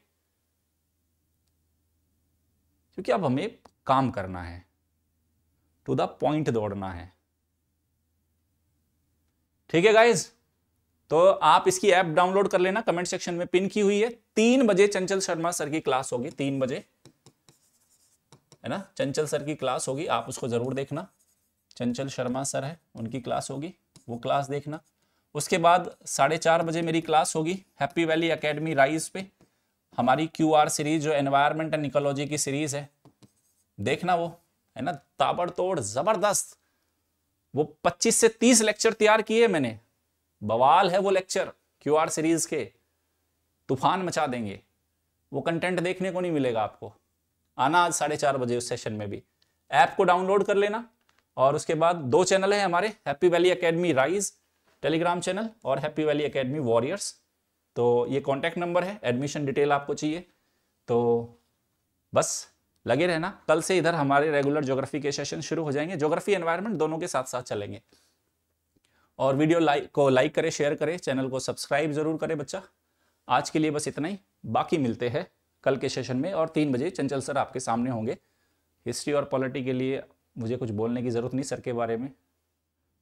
क्योंकि अब हमें काम करना है टू द पॉइंट दौड़ना है ठीक है गाइज तो आप इसकी ऐप डाउनलोड कर लेना कमेंट सेक्शन में पिन की हुई है तीन बजे चंचल शर्मा सर की क्लास होगी तीन बजे है ना चंचल सर की क्लास होगी आप उसको जरूर देखना चंचल शर्मा सर है उनकी क्लास होगी वो क्लास देखना उसके बाद साढ़े चार बजे मेरी क्लास होगी हैप्पी वैली अकेडमी राइज पे हमारी क्यू आर सीरीज जो एनवायरमेंट एंड निकोलॉजी की सीरीज है देखना वो है ना ताबड़तोड़ जबरदस्त वो 25 से 30 लेक्चर तैयार किए मैंने बवाल है वो लेक्चर क्यू सीरीज के तूफान मचा देंगे वो कंटेंट देखने को नहीं मिलेगा आपको आना आज साढ़े चार बजे उस सेशन में भी ऐप को डाउनलोड कर लेना और उसके बाद दो चैनल है हमारे happy valley academy rise telegram channel और हैप्पी वैली अकेडमी वॉरियर्स तो ये कॉन्टैक्ट नंबर है एडमिशन डिटेल आपको चाहिए तो बस लगे रहना कल से इधर हमारे रेगुलर ज्योग्राफी के सेशन शुरू हो जाएंगे ज्योग्राफी एनवायरनमेंट दोनों के साथ साथ चलेंगे और वीडियो लाइक को लाइक करें शेयर करें चैनल को सब्सक्राइब जरूर करें बच्चा आज के लिए बस इतना ही बाकी मिलते हैं कल के सेशन में और तीन बजे चंचल सर आपके सामने होंगे हिस्ट्री और पॉलिटी के लिए मुझे कुछ बोलने की ज़रूरत नहीं सर के बारे में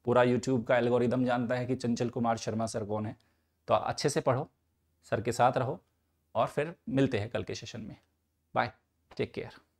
पूरा यूट्यूब का एल्गोरिदम जानता है कि चंचल कुमार शर्मा सर कौन है तो अच्छे से पढ़ो सर के साथ रहो और फिर मिलते हैं कल के सेशन में बाय टेक केयर